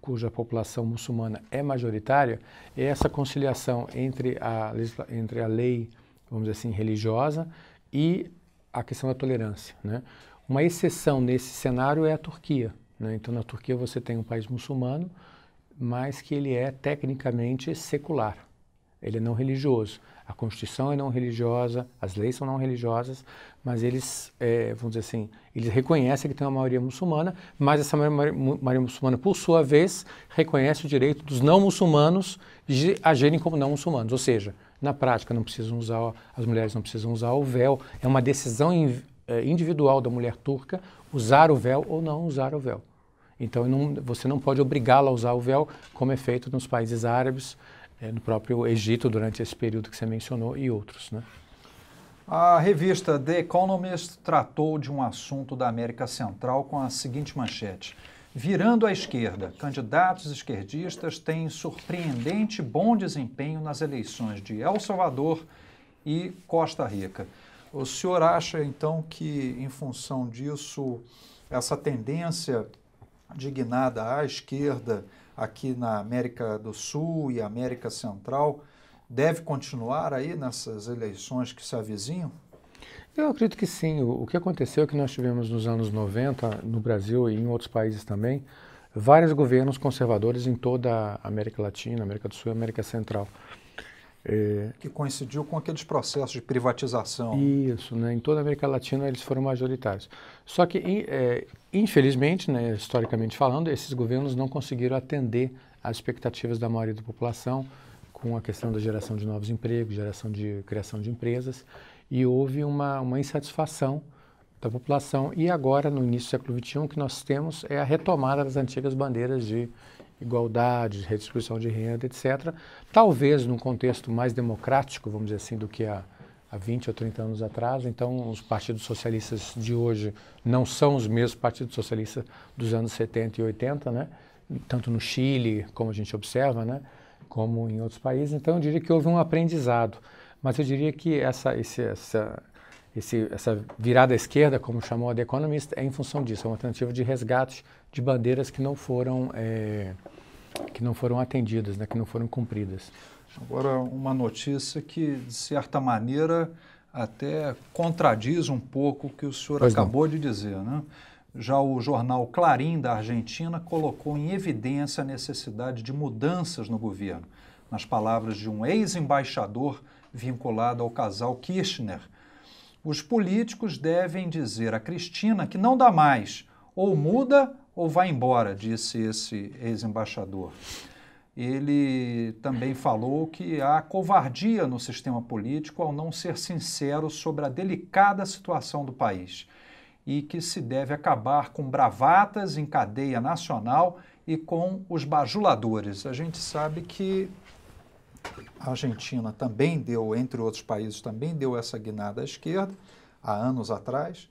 cuja população muçulmana é majoritária, é essa conciliação entre a, entre a lei, vamos dizer assim, religiosa e a questão da tolerância, né? Uma exceção nesse cenário é a Turquia, né? Então, na Turquia você tem um país muçulmano, mas que ele é tecnicamente secular. Ele é não religioso. A Constituição é não religiosa, as leis são não religiosas, mas eles, é, vamos dizer assim, eles reconhecem que tem uma maioria muçulmana, mas essa maioria, maioria muçulmana, por sua vez, reconhece o direito dos não muçulmanos de agirem como não muçulmanos. Ou seja, na prática, não precisam usar, as mulheres não precisam usar o véu. É uma decisão é, individual da mulher turca usar o véu ou não usar o véu. Então não, você não pode obrigá-la a usar o véu, como é feito nos países árabes, eh, no próprio Egito durante esse período que você mencionou e outros. Né? A revista The Economist tratou de um assunto da América Central com a seguinte manchete: Virando à esquerda, candidatos esquerdistas têm surpreendente bom desempenho nas eleições de El Salvador e Costa Rica. O senhor acha então que, em função disso, essa tendência dignada à esquerda aqui na América do Sul e América Central deve continuar aí nessas eleições que se avizinham? Eu acredito que sim. O que aconteceu é que nós tivemos nos anos 90, no Brasil e em outros países também, vários governos conservadores em toda a América Latina, América do Sul e América Central. É, que coincidiu com aqueles processos de privatização. Isso, né? em toda a América Latina eles foram majoritários. Só que, é, infelizmente, né, historicamente falando, esses governos não conseguiram atender às expectativas da maioria da população com a questão da geração de novos empregos, geração de criação de empresas, e houve uma, uma insatisfação da população. E agora, no início do século XXI, o que nós temos é a retomada das antigas bandeiras de igualdade, redistribuição de renda, etc. Talvez num contexto mais democrático, vamos dizer assim, do que há, há 20 ou 30 anos atrás. Então, os partidos socialistas de hoje não são os mesmos partidos socialistas dos anos 70 e 80, né? tanto no Chile, como a gente observa, né? como em outros países. Então, eu diria que houve um aprendizado. Mas eu diria que essa, esse, essa esse, essa virada à esquerda, como chamou a The Economist, é em função disso, é uma tentativa de resgate de bandeiras que não foram, é, que não foram atendidas, né, que não foram cumpridas. Agora, uma notícia que, de certa maneira, até contradiz um pouco o que o senhor pois acabou não. de dizer. Né? Já o jornal Clarim, da Argentina, colocou em evidência a necessidade de mudanças no governo. Nas palavras de um ex-embaixador vinculado ao casal Kirchner, os políticos devem dizer a Cristina que não dá mais, ou muda ou vai embora, disse esse ex-embaixador. Ele também falou que há covardia no sistema político ao não ser sincero sobre a delicada situação do país e que se deve acabar com bravatas em cadeia nacional e com os bajuladores. A gente sabe que a Argentina também deu, entre outros países, também deu essa guinada à esquerda há anos atrás.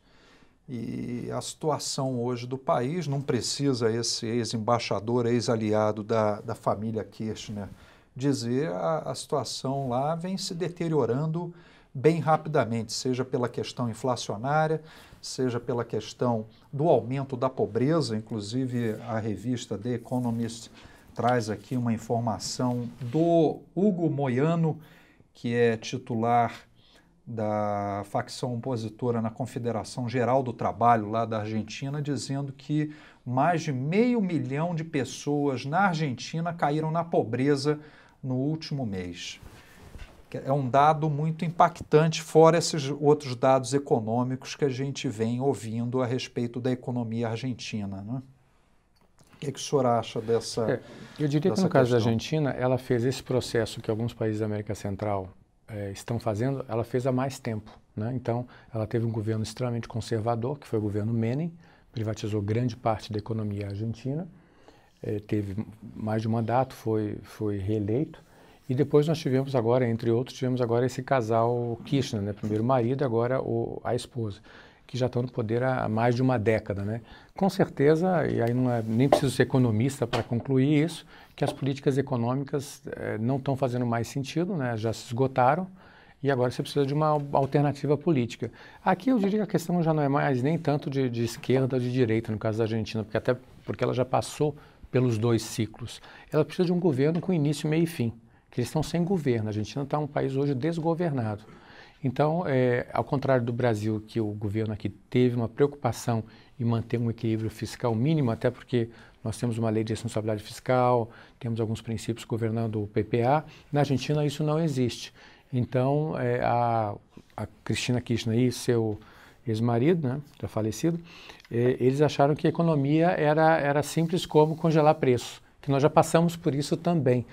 E a situação hoje do país não precisa esse ex-embaixador, ex-aliado da, da família Kirchner dizer, a, a situação lá vem se deteriorando bem rapidamente, seja pela questão inflacionária, seja pela questão do aumento da pobreza. Inclusive, a revista The Economist traz aqui uma informação do Hugo Moiano, que é titular da facção opositora na Confederação Geral do Trabalho lá da Argentina, dizendo que mais de meio milhão de pessoas na Argentina caíram na pobreza no último mês. É um dado muito impactante, fora esses outros dados econômicos que a gente vem ouvindo a respeito da economia argentina. Né? O que, é que o senhor acha dessa. É, eu diria dessa que no caso questão. da Argentina, ela fez esse processo que alguns países da América Central é, estão fazendo, ela fez há mais tempo. Né? Então, ela teve um governo extremamente conservador, que foi o governo Menem, privatizou grande parte da economia argentina, é, teve mais de um mandato, foi, foi reeleito. E depois nós tivemos agora, entre outros, tivemos agora esse casal Kirchner, né? primeiro o marido, agora o, a esposa que já estão no poder há mais de uma década. Né? Com certeza, e aí não é, nem preciso ser economista para concluir isso, que as políticas econômicas eh, não estão fazendo mais sentido, né? já se esgotaram, e agora você precisa de uma alternativa política. Aqui eu diria que a questão já não é mais nem tanto de, de esquerda ou de direita, no caso da Argentina, porque até porque ela já passou pelos dois ciclos. Ela precisa de um governo com início, meio e fim, que eles estão sem governo. A Argentina está um país hoje desgovernado. Então, é, ao contrário do Brasil, que o governo aqui teve uma preocupação em manter um equilíbrio fiscal mínimo, até porque nós temos uma lei de responsabilidade fiscal, temos alguns princípios governando o PPA, na Argentina isso não existe. Então, é, a, a Cristina Kirchner e seu ex-marido, né, já falecido, é, eles acharam que a economia era, era simples como congelar preços, que nós já passamos por isso também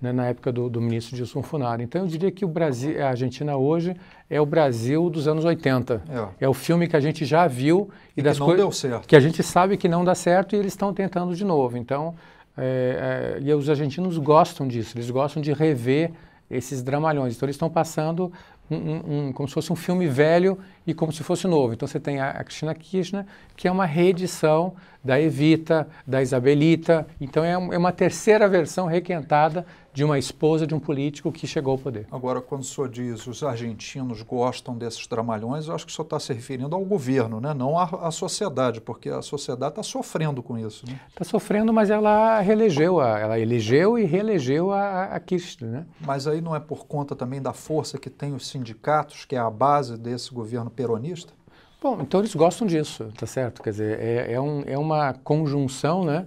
né, na época do, do ministro Dilson Funaro. Então eu diria que o Brasil, a Argentina hoje é o Brasil dos anos 80. É, é o filme que a gente já viu e, e das coisas que a gente sabe que não dá certo e eles estão tentando de novo. Então é, é, e os argentinos gostam disso. Eles gostam de rever esses dramalhões. Então eles estão passando um, um, como se fosse um filme velho e como se fosse novo. Então você tem a, a Cristina Kirchner, que é uma reedição da Evita, da Isabelita. Então é, um, é, uma terceira versão requentada de uma esposa de um político que chegou ao poder. Agora, quando o senhor diz os argentinos gostam desses tramalhões, eu acho que o senhor está se referindo ao governo, né? não à, à sociedade, porque a sociedade está sofrendo com isso. Né? Está né? sofrendo, mas ela reelegeu, a, ela elegeu e reelegeu a, a Kirchner. Né? Mas aí não é por conta também da força que tem o os sindicatos, que é a base desse governo peronista? Bom, então eles gostam disso, tá certo? Quer dizer, é, é, um, é uma conjunção, né?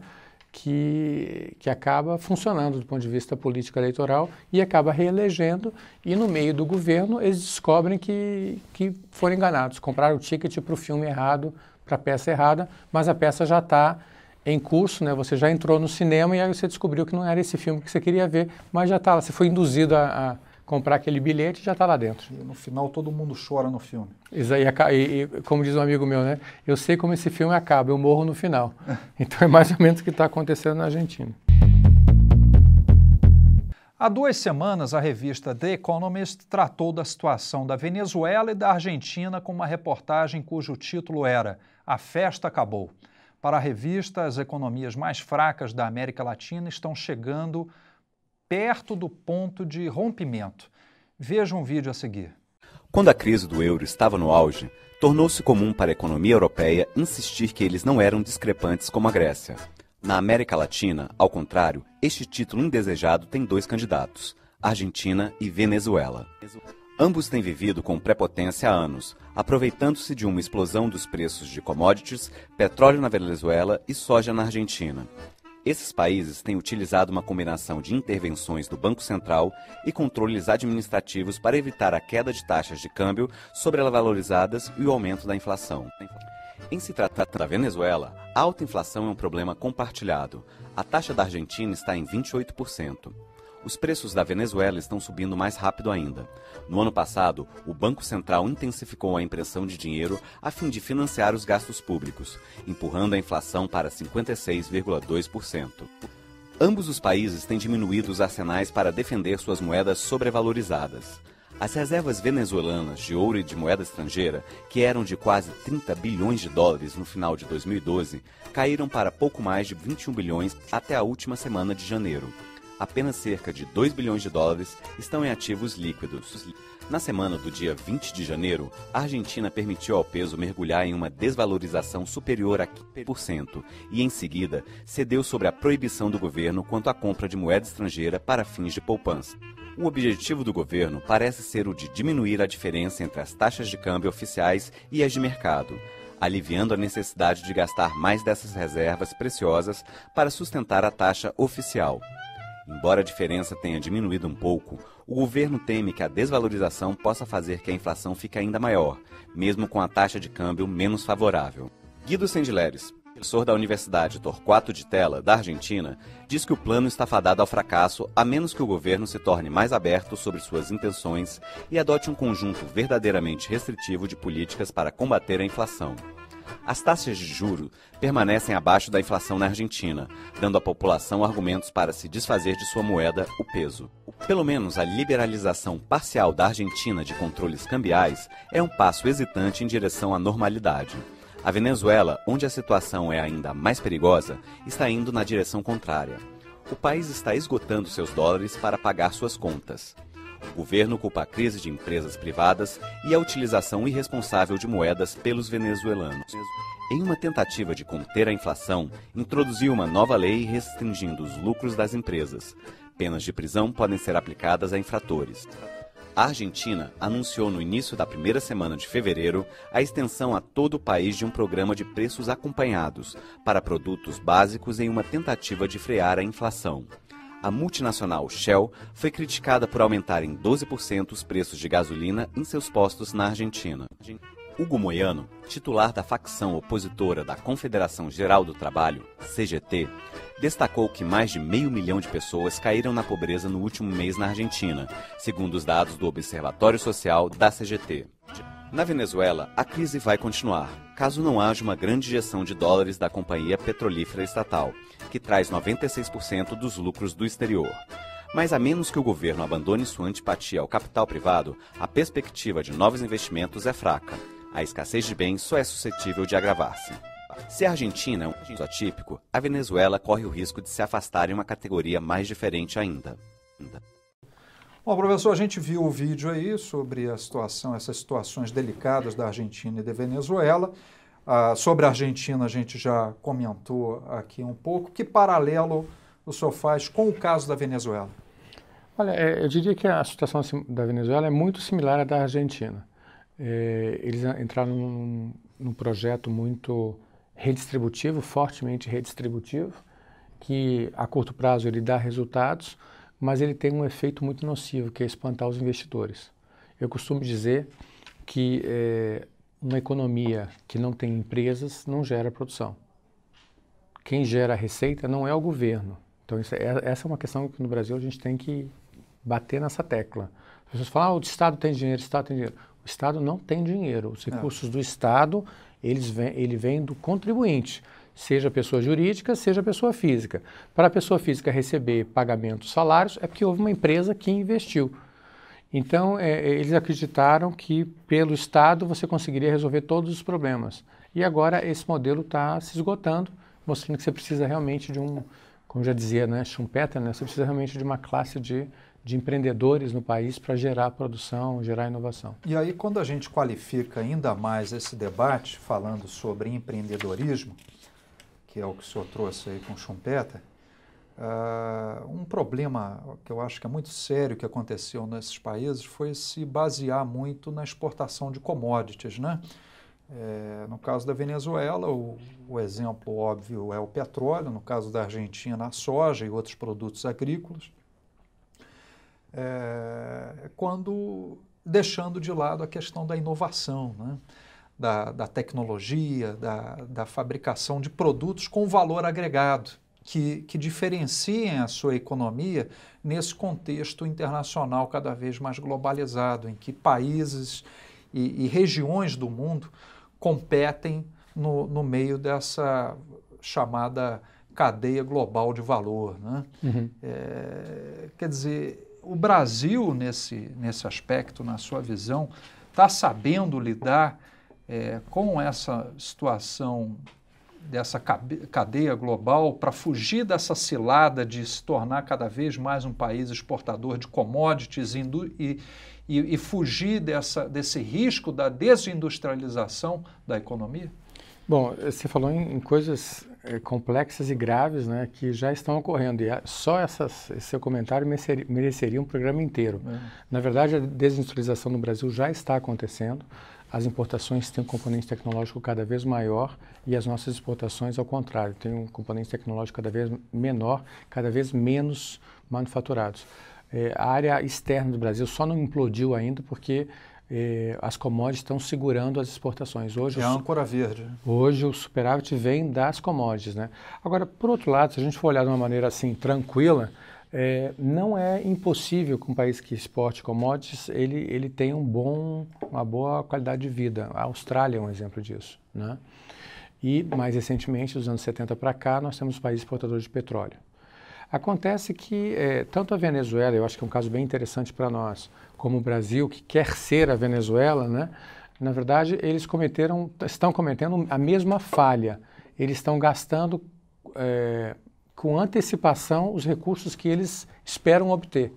Que, que acaba funcionando do ponto de vista político eleitoral e acaba reelegendo, e no meio do governo eles descobrem que, que foram enganados, compraram o ticket para o filme errado, para a peça errada, mas a peça já está em curso, né? Você já entrou no cinema e aí você descobriu que não era esse filme que você queria ver, mas já está lá. Você foi induzido a, a comprar aquele bilhete já está lá dentro. E no final todo mundo chora no filme. Isso aí, e, e, como diz um amigo meu, né? Eu sei como esse filme acaba, eu morro no final. [laughs] Então é mais ou menos o que está acontecendo na Argentina. Há duas semanas, a revista The Economist tratou da situação da Venezuela e da Argentina com uma reportagem cujo título era A Festa Acabou. Para a revista, as economias mais fracas da América Latina estão chegando perto do ponto de rompimento. Veja um vídeo a seguir. Quando a crise do euro estava no auge, tornou-se comum para a economia europeia insistir que eles não eram discrepantes como a Grécia. Na América Latina, ao contrário, este título indesejado tem dois candidatos: Argentina e Venezuela. Ambos têm vivido com prepotência há anos, aproveitando-se de uma explosão dos preços de commodities, petróleo na Venezuela e soja na Argentina. Esses países têm utilizado uma combinação de intervenções do Banco Central e controles administrativos para evitar a queda de taxas de câmbio sobrevalorizadas e o aumento da inflação. Em se tratar da Venezuela, a alta inflação é um problema compartilhado. A taxa da Argentina está em 28% os preços da Venezuela estão subindo mais rápido ainda. No ano passado, o Banco Central intensificou a impressão de dinheiro a fim de financiar os gastos públicos, empurrando a inflação para 56,2%. Ambos os países têm diminuído os arsenais para defender suas moedas sobrevalorizadas. As reservas venezuelanas de ouro e de moeda estrangeira, que eram de quase 30 bilhões de dólares no final de 2012, caíram para pouco mais de 21 bilhões até a última semana de janeiro apenas cerca de 2 bilhões de dólares estão em ativos líquidos. Na semana do dia 20 de janeiro, a Argentina permitiu ao peso mergulhar em uma desvalorização superior a 15% e, em seguida, cedeu sobre a proibição do governo quanto à compra de moeda estrangeira para fins de poupança. O objetivo do governo parece ser o de diminuir a diferença entre as taxas de câmbio oficiais e as de mercado, aliviando a necessidade de gastar mais dessas reservas preciosas para sustentar a taxa oficial. Embora a diferença tenha diminuído um pouco, o governo teme que a desvalorização possa fazer que a inflação fique ainda maior, mesmo com a taxa de câmbio menos favorável. Guido Sendileres, professor da Universidade Torquato de Tela, da Argentina, diz que o plano está fadado ao fracasso a menos que o governo se torne mais aberto sobre suas intenções e adote um conjunto verdadeiramente restritivo de políticas para combater a inflação. As taxas de juro permanecem abaixo da inflação na Argentina, dando à população argumentos para se desfazer de sua moeda, o peso. Pelo menos a liberalização parcial da Argentina de controles cambiais é um passo hesitante em direção à normalidade. A Venezuela, onde a situação é ainda mais perigosa, está indo na direção contrária. O país está esgotando seus dólares para pagar suas contas. O governo culpa a crise de empresas privadas e a utilização irresponsável de moedas pelos venezuelanos. Em uma tentativa de conter a inflação, introduziu uma nova lei restringindo os lucros das empresas. Penas de prisão podem ser aplicadas a infratores. A Argentina anunciou no início da primeira semana de fevereiro a extensão a todo o país de um programa de preços acompanhados para produtos básicos em uma tentativa de frear a inflação a multinacional Shell foi criticada por aumentar em 12% os preços de gasolina em seus postos na Argentina. Hugo Moiano, titular da facção opositora da Confederação Geral do Trabalho, CGT, destacou que mais de meio milhão de pessoas caíram na pobreza no último mês na Argentina, segundo os dados do Observatório Social da CGT. Na Venezuela, a crise vai continuar, caso não haja uma grande injeção de dólares da companhia petrolífera estatal que traz 96% dos lucros do exterior. Mas a menos que o governo abandone sua antipatia ao capital privado, a perspectiva de novos investimentos é fraca. A escassez de bens só é suscetível de agravar-se. Se a Argentina é um caso atípico, a Venezuela corre o risco de se afastar em uma categoria mais diferente ainda. Bom, professor, a gente viu o vídeo aí sobre a situação, essas situações delicadas da Argentina e da Venezuela. Ah, sobre a Argentina, a gente já comentou aqui um pouco. Que paralelo o senhor faz com o caso da Venezuela? Olha, é, eu diria que a situação assim, da Venezuela é muito similar à da Argentina. É, eles entraram num, num projeto muito redistributivo, fortemente redistributivo, que a curto prazo ele dá resultados, mas ele tem um efeito muito nocivo, que é espantar os investidores. Eu costumo dizer que é, uma economia que não tem empresas não gera produção. Quem gera a receita não é o governo. Então, isso, é, essa é uma questão que no Brasil a gente tem que bater nessa tecla. As pessoas falam, ah, o Estado tem dinheiro, o Estado tem dinheiro. O Estado não tem dinheiro. Os é. recursos do Estado, eles vem, ele vem do contribuinte, seja pessoa jurídica, seja pessoa física. Para a pessoa física receber pagamento, salários, é porque houve uma empresa que investiu. Então, é, é, eles acreditaram que pelo Estado você conseguiria resolver todos os problemas. E agora esse modelo está se esgotando, mostrando que você precisa realmente de um, como já dizia né, Schumpeter, né, você precisa realmente de uma classe de, de empreendedores no país para gerar produção, gerar inovação. E aí, quando a gente qualifica ainda mais esse debate, falando sobre empreendedorismo, que é o que o senhor trouxe aí com Schumpeter, Uh, um problema que eu acho que é muito sério que aconteceu nesses países foi se basear muito na exportação de commodities, né? É, no caso da Venezuela, o, o, exemplo óbvio é o petróleo, no caso da Argentina, a soja e outros produtos agrícolas, é, quando deixando de lado a questão da inovação, né? da, da tecnologia, da, da fabricação de produtos com valor agregado que, que diferenciem a sua economia nesse contexto internacional cada vez mais globalizado, em que países e, e regiões do mundo competem no, no meio dessa chamada cadeia global de valor. Né? Uhum. É, quer dizer, o Brasil, nesse, nesse aspecto, na sua visão, está sabendo lidar é, com essa situação dessa cadeia global para fugir dessa cilada de se tornar cada vez mais um país exportador de commodities e, e, e fugir dessa, desse risco da desindustrialização da economia? Bom, você falou em, em coisas é, complexas e graves né, que já estão ocorrendo, e a, só essas, esse seu comentário mereceria, mereceria um programa inteiro. É. Na verdade, a desindustrialização no Brasil já está acontecendo as importações têm um componente tecnológico cada vez maior e as nossas exportações, ao contrário, têm um componente tecnológico cada vez menor, cada vez menos manufaturados. É, a área externa do Brasil só não implodiu ainda porque é, as commodities estão segurando as exportações. Hoje, é a âncora verde. Hoje o superávit vem das commodities. Né? Agora, por outro lado, se a gente for olhar de uma maneira assim tranquila, é, não é impossível que um país que exporte commodities ele, ele tenha um bom, uma boa qualidade de vida. A Austrália é um exemplo disso. Né? E, mais recentemente, dos anos 70 para cá, nós temos um país exportador de petróleo. Acontece que é, tanto a Venezuela, eu acho que é um caso bem interessante para nós, como o Brasil, que quer ser a Venezuela, né? na verdade, eles cometeram, estão cometendo a mesma falha. Eles estão gastando é, com antecipação os recursos que eles esperam obter.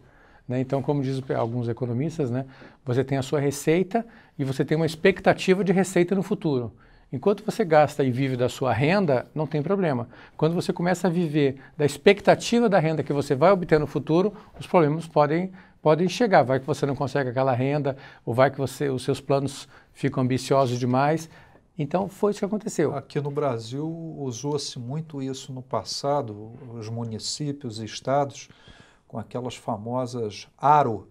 Né? Então, como dizem alguns economistas, né, você tem a sua receita e você tem uma expectativa de receita no futuro. Enquanto você gasta e vive da sua renda, não tem problema. Quando você começa a viver da expectativa da renda que você vai obter no futuro, os problemas podem, podem chegar. Vai que você não consegue aquela renda, ou vai que você, os seus planos ficam ambiciosos demais. Então foi isso que aconteceu. Aqui no Brasil usou-se muito isso no passado, os municípios e estados, com aquelas famosas ARO,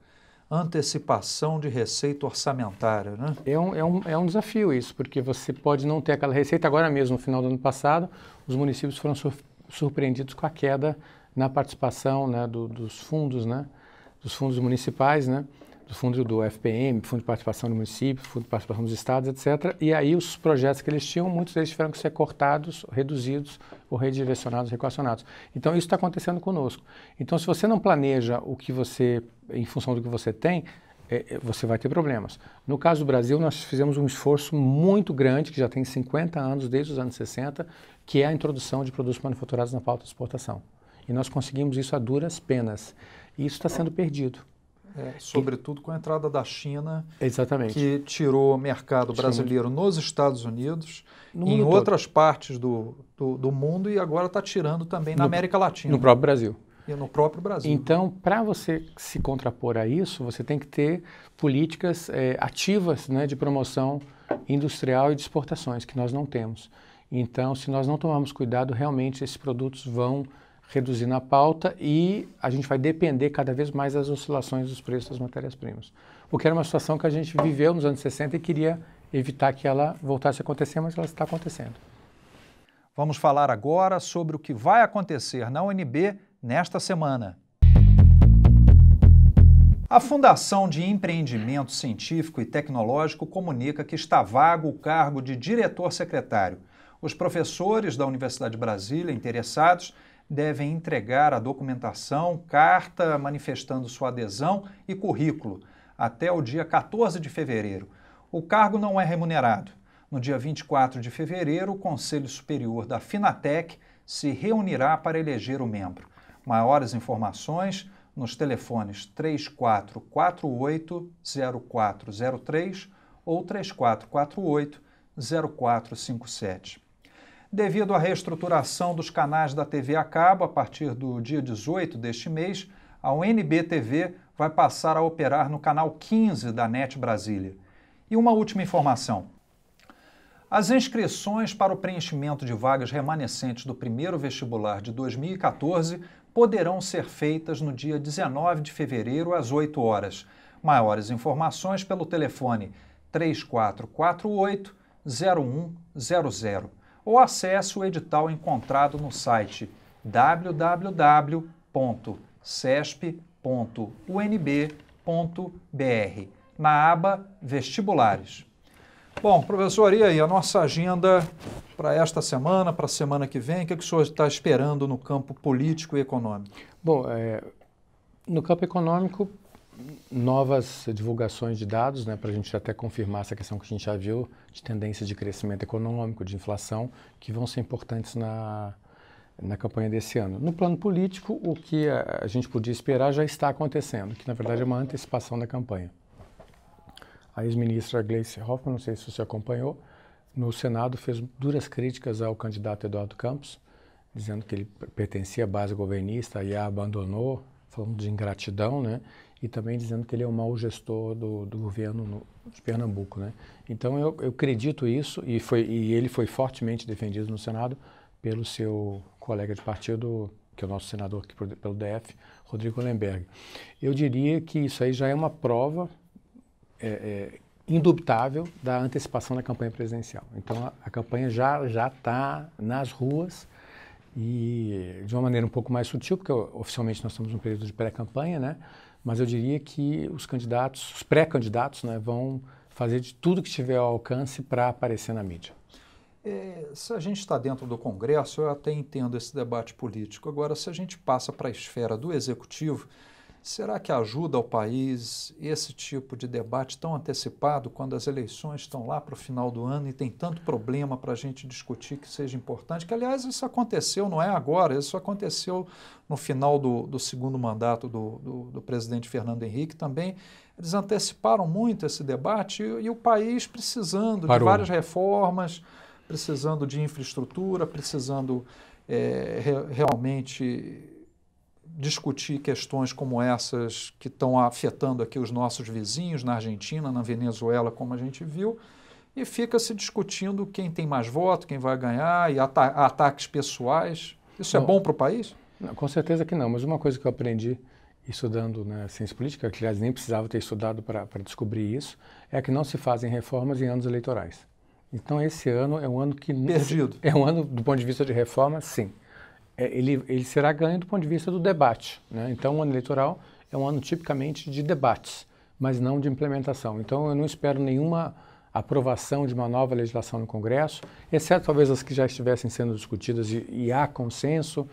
antecipação de receita orçamentária. Né? É, um, é, um, é um desafio isso, porque você pode não ter aquela receita agora mesmo, no final do ano passado, os municípios foram sur surpreendidos com a queda na participação né, do, dos fundos, né, dos fundos municipais, né? do fundo do FPM, Fundo de Participação do Município, Fundo de Participação dos Estados, etc. E aí os projetos que eles tinham, muitos deles tiveram que ser cortados, reduzidos ou redirecionados, reequacionados. Então isso está acontecendo conosco. Então se você não planeja o que você, em função do que você tem, é, é, você vai ter problemas. No caso do Brasil, nós fizemos um esforço muito grande, que já tem 50 anos, desde os anos 60, que é a introdução de produtos manufaturados na pauta de exportação. E nós conseguimos isso a duras penas. E isso está sendo perdido. É, sobretudo com a entrada da China, Exatamente. que tirou o mercado brasileiro Sim. nos Estados Unidos, no em outras todo. partes do, do, do, mundo e agora está tirando também na no, América Latina. No próprio Brasil. E no próprio Brasil. Então, para você se contrapor a isso, você tem que ter políticas é, ativas né, de promoção industrial e de exportações, que nós não temos. Então, se nós não tomarmos cuidado, realmente esses produtos vão reduzindo a pauta e a gente vai depender cada vez mais das oscilações dos preços das matérias-primas. O que era uma situação que a gente viveu nos anos 60 e queria evitar que ela voltasse a acontecer, mas ela está acontecendo. Vamos falar agora sobre o que vai acontecer na UNB nesta semana. A Fundação de Empreendimento Científico e Tecnológico comunica que está vago o cargo de diretor-secretário. Os professores da Universidade de Brasília interessados devem entregar a documentação, carta manifestando sua adesão e currículo até o dia 14 de fevereiro. O cargo não é remunerado. No dia 24 de fevereiro, o Conselho Superior da Finatec se reunirá para eleger o membro. Maiores informações nos telefones 3448-0403 ou 3448-0457. Devido à reestruturação dos canais da TV a cabo, a partir do dia 18 deste mês, a UNB-TV vai passar a operar no canal 15 da NET Brasília. E uma última informação. As inscrições para o preenchimento de vagas remanescentes do primeiro vestibular de 2014 poderão ser feitas no dia 19 de fevereiro, às 8 horas. Maiores informações pelo telefone 3448 0100 ou acesse o edital encontrado no site www.cesp.unb.br, na aba Vestibulares. Bom, professor, e aí, a nossa agenda para esta semana, para a semana que vem, o que, é que o senhor está esperando no campo político e econômico? Bom, é, no campo econômico, novas divulgações de dados, né, para a gente até confirmar essa questão que a gente já viu de tendência de crescimento econômico, de inflação, que vão ser importantes na, na campanha desse ano. No plano político, o que a, a gente podia esperar já está acontecendo, que na verdade é uma antecipação da campanha. A ex-ministra Gleice Hoffmann, não sei se você acompanhou, no Senado fez duras críticas ao candidato Eduardo Campos, dizendo que ele pertencia à base governista e a abandonou, falando de ingratidão, né? e também dizendo que ele é o mau gestor do, do governo no, de Pernambuco. Né? Então eu, eu acredito isso e, foi, e ele foi fortemente defendido no Senado pelo seu colega de partido, que é o nosso senador aqui pelo DF, Rodrigo Lemberg. Eu diria que isso aí já é uma prova é, é, indubitável da antecipação da campanha presidencial. Então a, a campanha já já está nas ruas e de uma maneira um pouco mais sutil, porque oficialmente nós estamos num período de pré-campanha, né? mas eu diria que os candidatos, os pré-candidatos, né, vão fazer de tudo que tiver ao alcance para aparecer na mídia. É, se a gente está dentro do Congresso, eu até entendo esse debate político. Agora, se a gente passa para a esfera do Executivo, Será que ajuda ao país esse tipo de debate tão antecipado, quando as eleições estão lá para o final do ano e tem tanto problema para a gente discutir que seja importante? Que, aliás, isso aconteceu, não é agora, isso aconteceu no final do, do segundo mandato do, do, do presidente Fernando Henrique também. Eles anteciparam muito esse debate e, e o país precisando Parou. de várias reformas, precisando de infraestrutura, precisando é, re, realmente discutir questões como essas que estão afetando aqui os nossos vizinhos na Argentina, na Venezuela, como a gente viu, e fica se discutindo quem tem mais voto, quem vai ganhar, e ata ataques pessoais. Isso é bom para o país? Não, com certeza que não, mas uma coisa que eu aprendi estudando né, ciência política, que aliás nem precisava ter estudado para descobrir isso, é que não se fazem reformas em anos eleitorais. Então esse ano é um ano que... Perdido. É um ano, do ponto de vista de reforma, sim. É, ele, ele será ganho do ponto de vista do debate. Né? Então, o ano eleitoral é um ano tipicamente de debates, mas não de implementação. Então, eu não espero nenhuma aprovação de uma nova legislação no Congresso, exceto talvez as que já estivessem sendo discutidas e, e há consenso,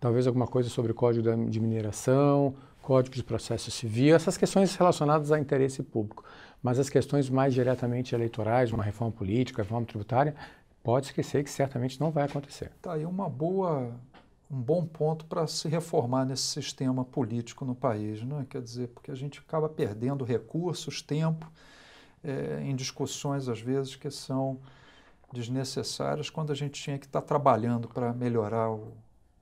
talvez alguma coisa sobre o Código de Mineração, Código de Processo Civil, essas questões relacionadas a interesse público. Mas as questões mais diretamente eleitorais, uma reforma política, reforma tributária, pode esquecer que certamente não vai acontecer. Tá aí uma boa um bom ponto para se reformar nesse sistema político no país, não né? Quer dizer, porque a gente acaba perdendo recursos, tempo é, em discussões às vezes que são desnecessárias quando a gente tinha que estar tá trabalhando para melhorar o,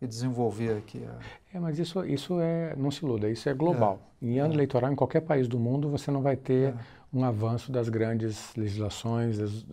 e desenvolver aqui. A... É, mas isso, isso é, não se iluda, isso é global. É. Em ano é. eleitoral, em qualquer país do mundo, você não vai ter é. um avanço das grandes legislações. Os,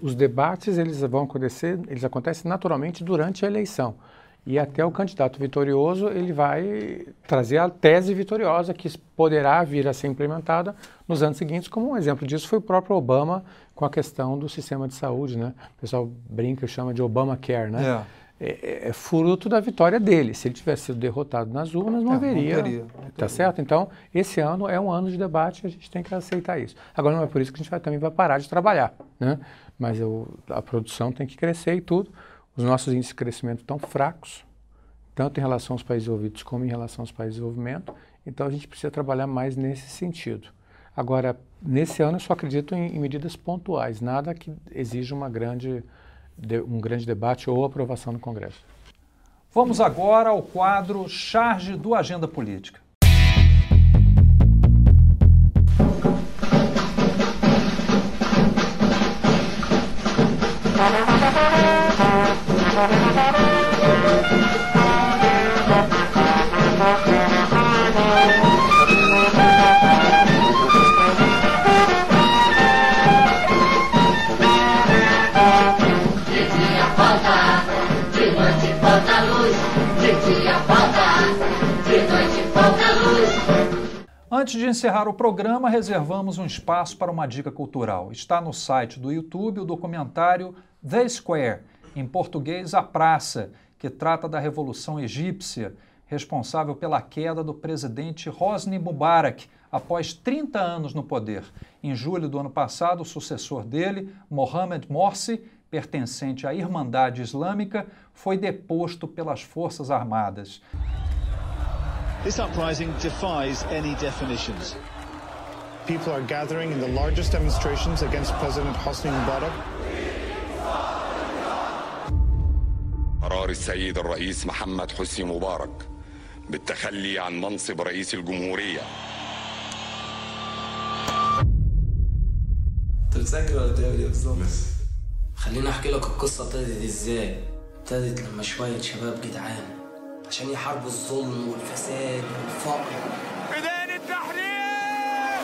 os, debates, eles vão acontecer, eles acontecem naturalmente durante a eleição e até o candidato vitorioso ele vai trazer a tese vitoriosa que poderá vir a ser implementada nos anos seguintes. Como um exemplo disso foi o próprio Obama com a questão do sistema de saúde, né? O pessoal brinca e chama de Obamacare, né? É. É, é, é fruto da vitória dele. Se ele tivesse sido derrotado nas urnas, não é, haveria. Não Tá certo? Então, esse ano é um ano de debate, a gente tem que aceitar isso. Agora, não é por isso que a gente vai, também vai parar de trabalhar, né? Mas eu, a produção tem que crescer e tudo. Os nossos índices de crescimento estão fracos, tanto em relação aos países desenvolvidos como em relação aos países de desenvolvimento. Então a gente precisa trabalhar mais nesse sentido. Agora, nesse ano eu só acredito em, em medidas pontuais, nada que exija uma grande, de, um grande debate ou aprovação no Congresso. Vamos agora ao quadro Charge do Agenda Política. Thank you. Antes de encerrar o programa, reservamos um espaço para uma dica cultural. Está no site do YouTube o documentário The Square, em português, A Praça, que trata da Revolução Egípcia, responsável pela queda do presidente Hosni Mubarak após 30 anos no poder. Em julho do ano passado, o sucessor dele, Mohamed Morsi, pertencente à Irmandade Islâmica, foi deposto pelas Forças Armadas. This uprising defies any definitions. People are gathering in the largest demonstrations against President Hosni Mubarak السيد الرئيس محمد حسني مبارك بالتخلي عن منصب رئيس الجمهورية انت بتسجل ولا يا ايه خليني احكي لك القصة ابتدت ازاي ابتدت لما شوية شباب جدعان عشان يحاربوا الظلم والفساد والفقر بداية التحرير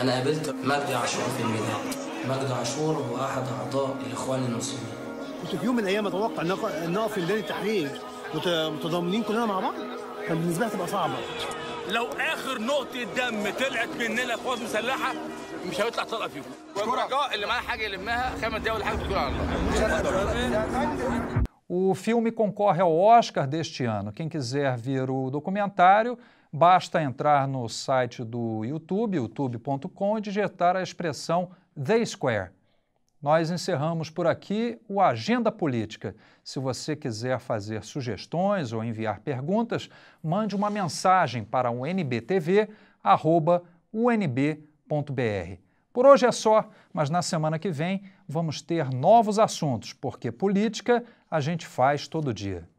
انا قابلت مجدي عاشور في الميدان مجد عاشور هو احد اعضاء الاخوان المسلمين كنت في يوم من الايام اتوقع ان نقف في لجنه التحرير متضامنين كلنا مع بعض كان بالنسبه لي هتبقى صعبه لو اخر نقطه دم طلعت مننا في قوات مسلحه مش هيطلع طلقه فيهم والرجاء اللي معاه حاجه يلمها خمس دقايق ولا حاجه بتقول على الله O filme concorre ao Oscar deste ano. Quem quiser ver o documentário, basta entrar no site do YouTube, youtube.com, e digitar a expressão The Square. Nós encerramos por aqui o Agenda Política. Se você quiser fazer sugestões ou enviar perguntas, mande uma mensagem para o nbtv.unb.br. Por hoje é só, mas na semana que vem vamos ter novos assuntos, porque política a gente faz todo dia.